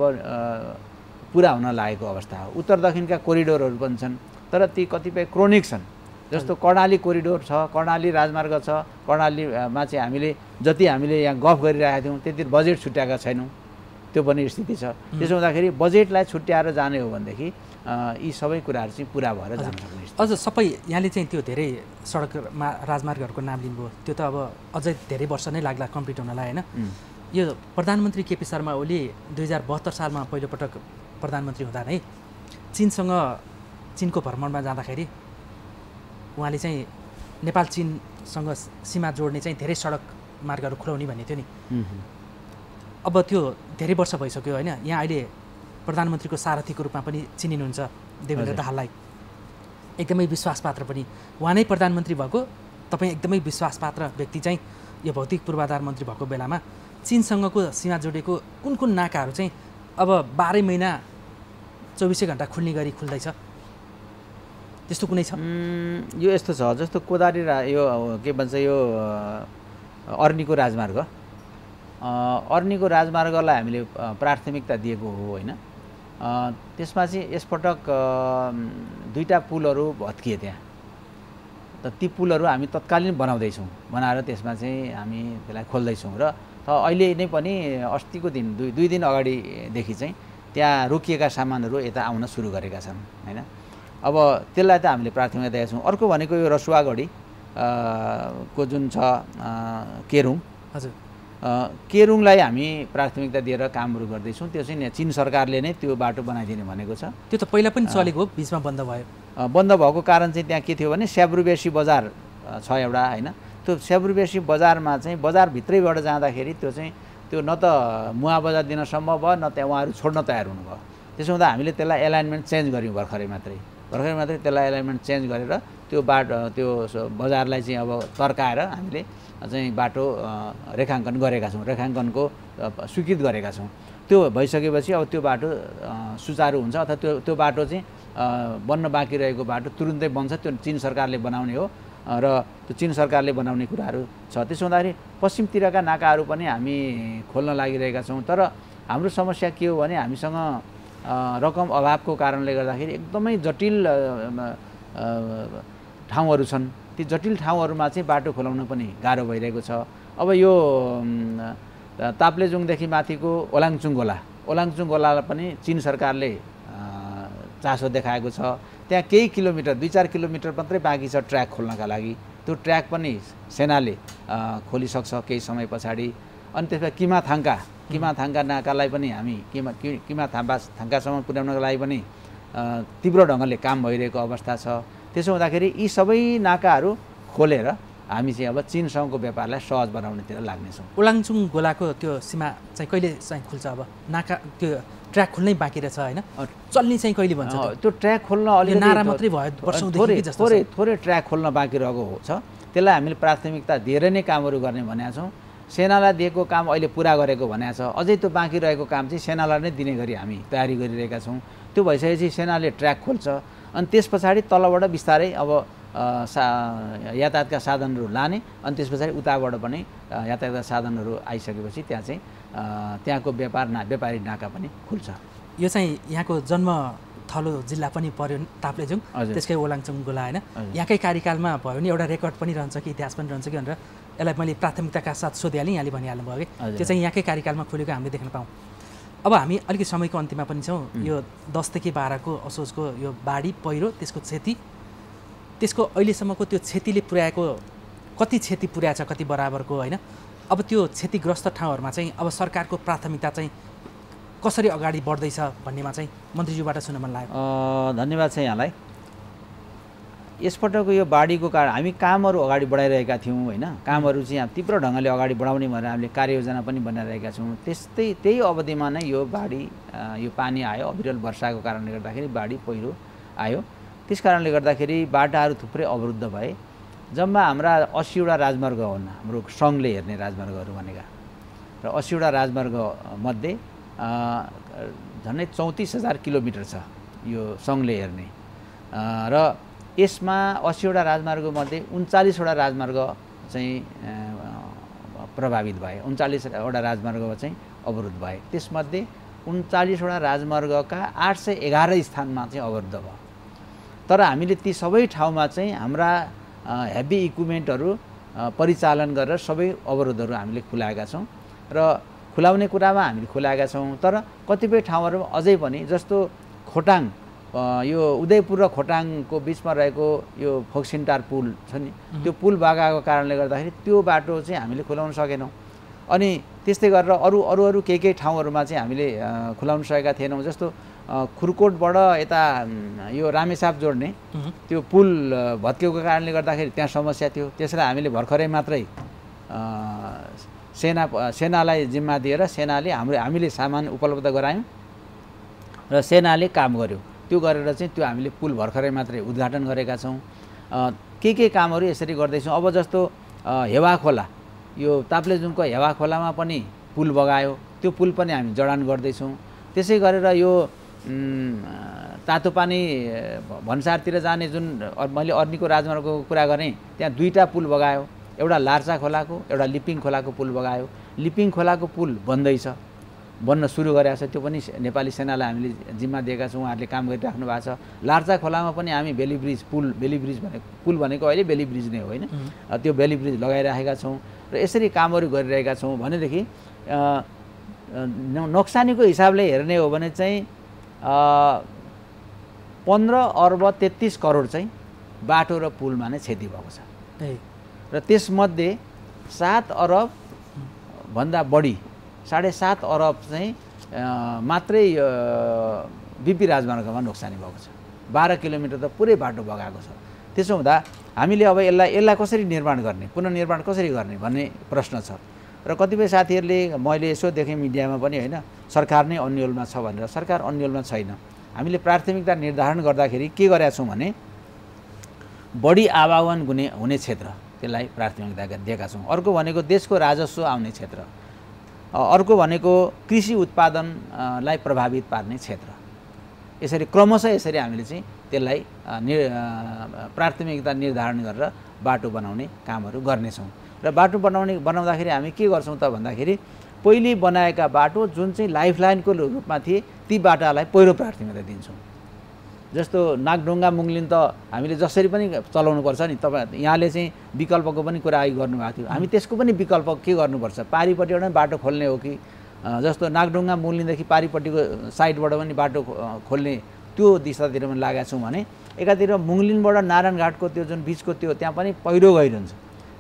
पुरा हुन लागेको अवस्था हो उत्तर दक्षिणका कोरिडोरहरू पनि छन् तर ती कतिपय क्रोनिक छन् जस्तो कर्णाली कोरिडोर छ कर्णाली राजमार्ग छ कर्णालीमा चाहिँ हामीले जति हामीले यहाँ गफ गरिरहेका थियौँ त्यति बजेट छुट्याएका छैनौँ त्यो पनि स्थिति छ त्यसो हुँदाखेरि बजेटलाई छुट्याएर जाने हो भनेदेखि यी सबै कुराहरू चाहिँ पुरा भएर जान सक्ने अझ सबै यहाँले चाहिँ त्यो धेरै सडकमा राजमार्गहरूको नाम लिनुभयो त्यो त अब अझै धेरै वर्ष नै लाग्ला कम्प्लिट हुनलाई होइन यो प्रधानमन्त्री केपी शर्मा ओली दुई हजार बहत्तर सालमा पहिलोपटक प्रधानमन्त्री हुँदा नै चिनसँग चिनको भ्रमणमा जाँदाखेरि उहाँले चाहिँ नेपाल चिनसँग सीमा जोड्ने चाहिँ धेरै सडक मार्गहरू खुलाउने भन्ने थियो नि अब त्यो धेरै वर्ष भइसक्यो होइन यहाँ अहिले प्रधानमन्त्रीको सारथीको रूपमा पनि चिनिनुहुन्छ देवेन्द्र दाहाललाई एकदमै विश्वासपात्र पनि उहाँ नै प्रधानमन्त्री भएको तपाईँ एकदमै विश्वासपात्र व्यक्ति चाहिँ यो भौतिक पूर्वाधार मन्त्री भएको बेलामा चिनसँगको सीमा जोडेको कुन कुन नाकाहरू चाहिँ अब बाह्रै महिना चौबिसै घन्टा खुल्ने गरी खुल्दैछ त्यस्तो कुनै छ यो यस्तो छ जस्तो कोदारी रा यो के भन्छ यो अर्नीको राजमार्ग अर्नीको राजमार्गलाई हामीले प्राथमिकता दिएको हो होइन त्यसमा चाहिँ यसपटक दुईवटा पुलहरू भत्किए त्यहाँ त ती पुलहरू हामी तत्कालीन बनाउँदैछौँ बनाएर त्यसमा चाहिँ हामी त्यसलाई खोल्दैछौँ र अहिले नै पनि अस्तिको दिन दुई दुई दिन अगाडिदेखि चाहिँ त्यहाँ रोकिएका सामानहरू यता आउन सुरु गरेका छन् होइन अब त्यसलाई त हामीले प्राथमिकता दिएका छौँ अर्को भनेको यो रसुवागढी को जुन छ केरुङ हजुर केरुङलाई हामी प्राथमिकता दिएर कामहरू गर्दैछौँ त्यो चाहिँ चिन सरकारले नै त्यो बाटो बनाइदिने भनेको छ त्यो त पहिला पनि चलेको हो बिचमा बन्द भयो बन्द भएको कारण चाहिँ त्यहाँ के थियो भने स्याब्रुबेसी बजार छ एउटा होइन त्यो स्याब्रुबेसी बजारमा चाहिँ बजारभित्रैबाट जाँदाखेरि त्यो चाहिँ त्यो न त मुवा बजार दिन सम्भव भयो न त्यहाँ उहाँहरू छोड्न तयार हुनुभयो त्यसो हुँदा हामीले त्यसलाई एलाइनमेन्ट चेन्ज गऱ्यौँ भर्खरै मात्रै भर्खरै मात्रै त्यसलाई एलाइनमेन्ट चेन्ज गरेर त्यो बाटो त्यो बजारलाई चाहिँ अब तर्काएर हामीले चाहिँ बाटो रेखाङ्कन गरेका छौँ रेखाङ्कनको स्वीकृत गरेका छौँ त्यो भइसकेपछि अब त्यो बाटो सुचारू हुन्छ अथवा त्यो त्यो बाटो चाहिँ बन्न बाँकी रहेको बाटो तुरुन्तै बन्छ त्यो चिन सरकारले बनाउने हो र त्यो चिन सरकारले बनाउने कुराहरू छ त्यसो हुँदाखेरि पश्चिमतिरका नाकाहरू पनि हामी खोल्न लागिरहेका छौँ तर हाम्रो समस्या के हो भने हामीसँग रकम अभावको कारणले गर्दाखेरि एकदमै जटिल ठाउँहरू छन् ती जटिल ठाउँहरूमा चाहिँ बाटो खोलाउन पनि गाह्रो भइरहेको छ अब यो ताप्लेजुङदेखि माथिको ओलाङचुङ गोला ओलाङचुङ गोलालाई पनि चिन सरकारले चासो देखाएको छ त्यहाँ केही किलोमिटर दुई चार किलोमिटर मात्रै बाँकी छ ट्र्याक खोल्नका लागि त्यो ट्र्याक पनि सेनाले खोलिसक्छ केही समय पछाडि अनि त्यसमा किमा थाङ्का नाकालाई पनि हामी किमा किमा थाम्बा थाङ्कासम्म पुर्याउनको लागि पनि तीव्र ढङ्गले काम भइरहेको अवस्था छ त्यसो हुँदाखेरि यी सबै नाकाहरू खोलेर हामी चाहिँ अब चिनसँगको व्यापारलाई सहज बनाउनेतिर लाग्नेछौँ ओलाङचुङ गोलाको त्यो सीमा चाहिँ कहिले चाहिँ खुल्छ अब नाका त्यो ट्र्याक खोल्नै बाँकी रहेछ होइन चल्ने चाहिँ कहिले भन्छ त्यो ट्र्याक खोल्न अलिक नारा मात्रै भयो थोरै थोरै थोरै ट्र्याक खोल्न बाँकी रहेको छ त्यसलाई हामीले प्राथमिकता धेरै नै कामहरू गर्ने भनेका छौँ सेनालाई दिएको काम अहिले पुरा गरेको भनेको छ अझै त्यो बाँकी रहेको काम चाहिँ सेनालाई नै दिने गरी हामी तयारी गरिरहेका छौँ त्यो भइसकेपछि सेनाले ट्र्याक खोल्छ अनि त्यस पछाडि तलबाट बिस्तारै अब सा यातायातका साधनहरू लाने अनि त्यस पछाडि उताबाट पनि यातायातका साधनहरू आइसकेपछि त्यहाँ चाहिँ त्यहाँको व्यापार ना व्यापारी नाका पनि खुल्छ यो चाहिँ यहाँको जन्म थलो जिल्ला पनि पर्यो ताप्लेजुङ त्यसकै ओलाङचुङ गोला होइन यहाँकै कार्यकालमा भयो भने एउटा रेकर्ड पनि रहन्छ कि इतिहास पनि रहन्छ कि भनेर यसलाई मैले प्राथमिकताका साथ सोधिहालेँ यहाँले भनिहाल्नुभयो कि त्यो चाहिँ यहाँकै कार्यकालमा खुलेको हामीले देख्न पाऊँ अब हामी अलिकति समयको अन्त्यमा पनि छौँ यो दसदेखि बाह्रको असोजको यो बाढी पहिरो त्यसको क्षति त्यसको अहिलेसम्मको त्यो क्षतिले पुर्याएको कति क्षति पुर्याएको छ कति बराबरको होइन अब त्यो क्षतिग्रस्त ठाउँहरूमा चाहिँ अब सरकारको प्राथमिकता चाहिँ कसरी अगाडि बढ्दैछ भन्नेमा चाहिँ मन्त्रीज्यूबाट सुन्न मन लाग्यो धन्यवाद छ यहाँलाई यसपटकको यो बाढीको कारण हामी कामहरू अगाडि बढाइरहेका थियौँ होइन कामहरू चाहिँ यहाँ तीव्र ढङ्गले अगाडि बढाउने भनेर हामीले कार्ययोजना पनि बनाइरहेका छौँ त्यस्तै त्यही अवधिमा नै यो बाढी यो पानी आयो अविरल वर्षाको कारणले गर्दाखेरि बाढी पहिरो आयो त्यस कारणले गर्दाखेरि बाटाहरू थुप्रै अवरुद्ध भए जम्मा हाम्रा असीवटा राजमार्ग हुन् हाम्रो सङ्घले हेर्ने राजमार्गहरू भनेका र असीवटा राजमार्गमध्ये झन्डै चौतिस हजार किलोमिटर छ यो सङ्घले हेर्ने र यसमा असीवटा राजमार्गमध्ये उन्चालिसवटा राजमार्ग चाहिँ प्रभावित भए उन्चालिसवटा राजमार्ग चाहिँ अवरुद्ध भए त्यसमध्ये उन्चालिसवटा राजमार्गका आठ सय एघार स्थानमा चाहिँ अवरुद्ध भयो तर हामीले ती सबै ठाउँमा चाहिँ हाम्रा हेभी इक्विपमेन्टहरू परिचालन गरेर सबै अवरोधहरू हामीले खुलाएका छौँ र खुलाउने कुरामा हामीले खुलाएका छौँ तर कतिपय ठाउँहरूमा अझै पनि जस्तो खोटाङ यो उदयपुर र खोटाङको बिचमा रहेको यो फोक्सिन्टार पुल छ नि त्यो पुल बागाएको कारणले गर्दाखेरि त्यो बाटो चाहिँ हामीले खुलाउन सकेनौँ अनि त्यस्तै गरेर अरू अरू अरू केही केही ठाउँहरूमा चाहिँ हामीले खुलाउन सकेका थिएनौँ जस्तो खुरकोटबाट यता यो रामेसाप जोड्ने त्यो पुल भत्किएको कारणले गर्दाखेरि त्यहाँ समस्या थियो त्यसलाई हामीले भर्खरै मात्रै सेना सेनालाई जिम्मा दिएर सेनाले हाम्रो हामीले सामान उपलब्ध गरायौँ र सेनाले काम गर्यो त्यो गरेर चाहिँ त्यो हामीले पुल भर्खरै मात्रै उद्घाटन गरेका छौँ के के कामहरू यसरी गर्दैछौँ अब जस्तो हेवा खोला यो ताप्लेजुङको हेवा खोलामा पनि पुल बगायो त्यो पुल पनि हामी जडान गर्दैछौँ त्यसै गरेर यो तातोपानी पानी भन्सारतिर जाने जुन मैले अर्नीको राजमार्गको कुरा गरेँ त्यहाँ दुईवटा पुल बगायो एउटा लार्चा खोलाको एउटा लिपिङ खोलाको पुल बगायो लिपिङ खोलाको पुल बन्दैछ बन्न सुरु गरेको छ त्यो पनि नेपाली सेनालाई हामीले जिम्मा दिएका छौँ उहाँहरूले काम गरिराख्नु भएको छ लार्चा खोलामा पनि हामी भेली ब्रिज पुल भेली ब्रिज भनेको पुल भनेको अहिले बेली ब्रिज नै हो होइन त्यो भेली ब्रिज लगाइराखेका छौँ र यसरी कामहरू गरिरहेका छौँ भनेदेखि नोक्सानीको हिसाबले हेर्ने हो भने चाहिँ पन्ध्र अर्ब तेत्तिस करोड चाहिँ बाटो र पुलमा नै क्षति भएको छ र त्यसमध्ये सात अरब भन्दा बढी साढे सात अरब चाहिँ मात्रै बिपी राजमार्गमा नोक्सानी भएको छ बाह्र किलोमिटर त पुरै बाटो बगाएको छ त्यसो हुँदा हामीले अब यसलाई यसलाई कसरी निर्माण गर्ने पुनर्निर्माण कसरी गर्ने भन्ने प्रश्न छ र कतिपय साथीहरूले मैले यसो देखेँ मिडियामा पनि होइन सरकार नै अन्यलमा छ भनेर सरकार अन्यलमा छैन हामीले प्राथमिकता निर्धारण गर्दाखेरि के गरेका छौँ भने बढी आवागमन हुने हुने क्षेत्र त्यसलाई प्राथमिकता दिएका छौँ अर्को भनेको देशको राजस्व आउने क्षेत्र अर्को भनेको कृषि उत्पादनलाई प्रभावित पार्ने क्षेत्र यसरी क्रमशः यसरी हामीले चाहिँ त्यसलाई नि प्राथमिकता निर्धारण गरेर बाटो बनाउने कामहरू गर्नेछौँ र बाटो बनाउने बनाउँदाखेरि हामी के गर्छौँ त भन्दाखेरि पहिले बनाएका बाटो जुन चाहिँ लाइफलाइनको रूपमा थिए ती बाटालाई पहिलो प्राथमिकता दिन्छौँ जस्तो नागढुङ्गा मुङ्लिन त हामीले जसरी पनि चलाउनुपर्छ नि तपाईँ यहाँले चाहिँ विकल्पको पनि कुरा आइ गर्नुभएको थियो हामी त्यसको पनि विकल्प के गर्नुपर्छ पारिपट्टिबाट पनि बाटो खोल्ने हो कि जस्तो नागढुङ्गा मुङ्लिनदेखि पारिपट्टिको साइडबाट पनि बाटो खोल्ने त्यो दिशातिर पनि लागेका छौँ भने एकातिर मुङ्लिनबाट नारायणघाटको त्यो जुन बिचको त्यो त्यहाँ पनि पहिरो गइरहन्छ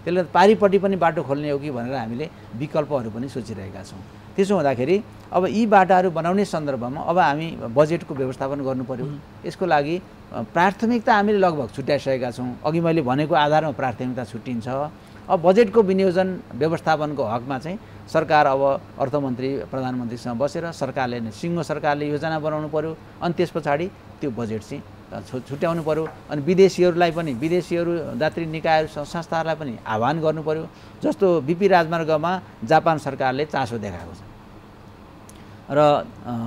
त्यसले पारिपट्टि पनि बाटो खोल्ने हो कि भनेर हामीले विकल्पहरू पनि सोचिरहेका छौँ त्यसो हुँदाखेरि अब यी बाटाहरू बनाउने सन्दर्भमा अब हामी बजेटको व्यवस्थापन गर्नु पऱ्यो यसको लागि प्राथमिकता हामीले लगभग छुट्याइसकेका छौँ अघि मैले भनेको आधारमा प्राथमिकता छुट्टिन्छ अब बजेटको विनियोजन व्यवस्थापनको हकमा चाहिँ सरकार अब अर्थमन्त्री प्रधानमन्त्रीसँग बसेर सरकारले नै सिङ्गो सरकारले योजना बनाउनु पऱ्यो अनि त्यस पछाडि त्यो बजेट चाहिँ छु छुट्याउनु पऱ्यो अनि विदेशीहरूलाई पनि विदेशीहरू जात्री निकायहरू संस्थाहरूलाई पनि आह्वान गर्नु जस्तो बिपी राजमार्गमा जापान सरकारले चासो देखाएको छ र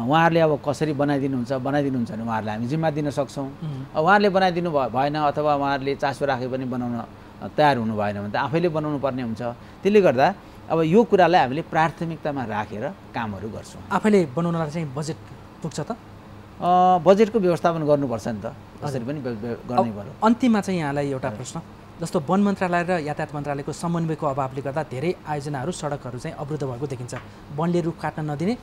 उहाँहरूले अब कसरी बनाइदिनुहुन्छ बनाइदिनुहुन्छ भने उहाँहरूले हामी जिम्मा दिन सक्छौँ उहाँहरूले बनाइदिनु भएन अथवा उहाँहरूले चासो राखे पनि बनाउन तयार हुनु भएन भने त आफैले बनाउनु पर्ने हुन्छ त्यसले गर्दा अब यो कुरालाई हामीले प्राथमिकतामा राखेर कामहरू गर्छौँ आफैले बनाउनलाई चाहिँ बजेट पुग्छ त बजेटको व्यवस्थापन गर्नुपर्छ नि त त्यसरी पनि गर्नै पर्यो अन्तिममा चाहिँ यहाँलाई एउटा प्रश्न जस्तो वन मन्त्रालय र यातायात मन्त्रालयको समन्वयको अभावले गर्दा धेरै आयोजनाहरू सडकहरू चाहिँ अवरुद्ध भएको देखिन्छ वनले रुख काट्न नदिने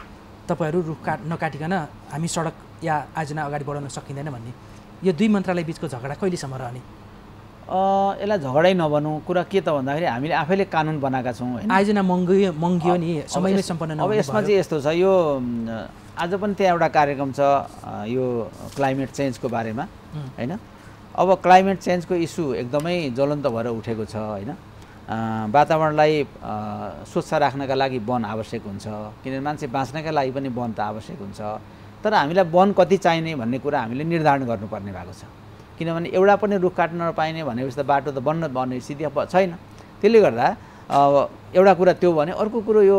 तपाईँहरू रुख काट नकाटिकन हामी सडक या आयोजना अगाडि बढाउन सकिँदैन भन्ने यो दुई मन्त्रालय बिचको झगडा कहिलेसम्म रहने यसलाई झगडै नभनौँ कुरा के त भन्दाखेरि हामीले आफैले कानुन बनाएका छौँ आयोजना महँगै महँगियो नि समयमै सम्पन्न अब यसमा चाहिँ यस्तो छ यो आज पनि त्यहाँ एउटा कार्यक्रम छ यो क्लाइमेट चेन्जको बारेमा होइन अब क्लाइमेट चेन्जको इस्यु एकदमै ज्वलन्त भएर उठेको छ होइन वातावरणलाई स्वच्छ राख्नका लागि वन आवश्यक हुन्छ किनभने मान्छे बाँच्नका लागि पनि वन त आवश्यक हुन्छ तर हामीलाई वन कति चाहिने भन्ने कुरा हामीले निर्धारण गर्नुपर्ने भएको छ किनभने एउटा पनि रुख काट्न नपाइने भनेपछि त बाटो त बन्न भन्ने स्थिति छैन त्यसले गर्दा एउटा कुरा त्यो भने अर्को कुरो यो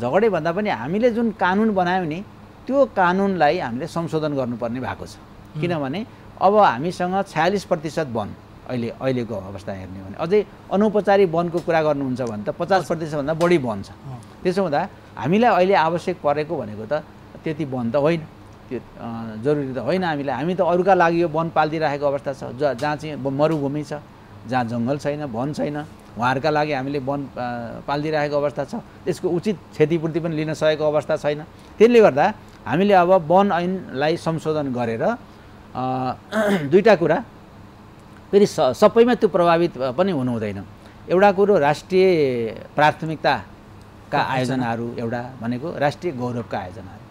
झगडेभन्दा पनि हामीले जुन कानुन बनायौँ नि त्यो कानुनलाई हामीले संशोधन गर्नुपर्ने भएको छ किनभने अब हामीसँग छयालिस प्रतिशत वन अहिले अहिलेको अवस्था हेर्ने हो भने अझै अनौपचारिक वनको कुरा गर्नुहुन्छ भने त पचास प्रतिशतभन्दा बढी वन छ त्यसो हुँदा हामीलाई अहिले आवश्यक परेको भनेको त त्यति वन त होइन त्यो जरुरी त होइन हामीलाई हामी त अरूका लागि यो वन पालिदिइराखेको अवस्था छ ज जहाँ चाहिँ मरुभूमि छ जहाँ जङ्गल छैन वन छैन उहाँहरूका लागि हामीले वन पालिदिइराखेको अवस्था छ त्यसको उचित क्षतिपूर्ति पनि लिन सकेको अवस्था छैन त्यसले गर्दा हामीले अब वन ऐनलाई संशोधन गरेर दुईवटा कुरा फेरि स सबैमा त्यो प्रभावित पनि हुनु एउटा कुरो राष्ट्रिय प्राथमिकताका आयोजनाहरू एउटा भनेको राष्ट्रिय गौरवका आयोजनाहरू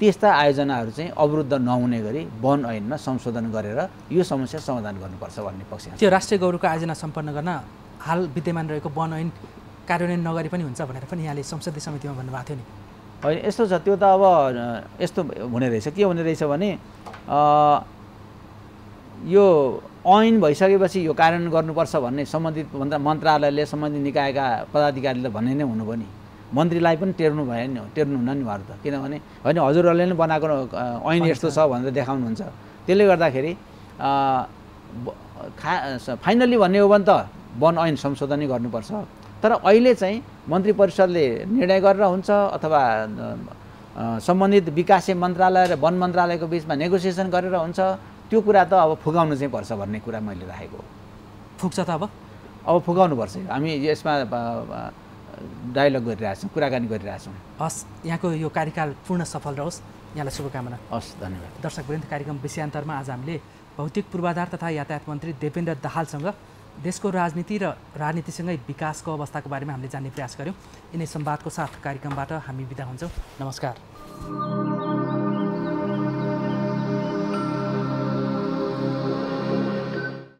त्यस्ता आयोजनाहरू चाहिँ अवरुद्ध नहुने गरी वन ऐनमा संशोधन गरेर यो समस्या समाधान गर्नुपर्छ भन्ने पक्ष त्यो राष्ट्रिय गौरवको आयोजना सम्पन्न गर्न हाल विद्यमान रहेको वन ऐन कार्यान्वयन नगरी पनि हुन्छ भनेर पनि यहाँले संसदीय समितिमा भन्नुभएको थियो नि होइन यस्तो छ त्यो त अब यस्तो हुने रहेछ के हुने रहेछ भने यो ऐन भइसकेपछि यो कार्यान्वयन गर्नुपर्छ भन्ने सम्बन्धित भन्दा मन्त्रालयले सम्बन्धित निकायका पदाधिकारीले भन्ने नै हुनुभयो नि मन्त्रीलाई पनि टेर्नु भयो नि हुन्न नि उहाँहरू त किनभने होइन हजुरहरूले नै बनाएको ऐन यस्तो छ भनेर देखाउनुहुन्छ त्यसले गर्दाखेरि खा फाइनल्ली भन्ने हो भने त वन ऐन संशोधनै गर्नुपर्छ तर अहिले चाहिँ मन्त्री परिषदले निर्णय गरेर हुन्छ अथवा सम्बन्धित विकासीय मन्त्रालय र वन मन्त्रालयको बिचमा नेगोसिएसन गरेर हुन्छ त्यो कुरा त अब फुकाउनु चाहिँ पर्छ भन्ने कुरा मैले राखेको हो फुक्छ त अब अब फुकाउनु पर्छ हामी यसमा डायलग गरिरहेछौँ कुराकानी गरिरहेछौँ हस् यहाँको यो कार्यकाल पूर्ण सफल रहोस् यहाँलाई शुभकामना हस् धन्यवाद दर्शक वृन्द कार्यक्रम विषयान्तरमा आज हामीले भौतिक पूर्वाधार तथा यातायात मन्त्री देवेन्द्र दाहालसँग देशको राजनीति र राजनीतिसँगै विकासको अवस्थाको बारेमा हामीले जान्ने प्रयास गऱ्यौँ यिनै संवादको साथ कार्यक्रमबाट हामी बिदा हुन्छौँ नमस्कार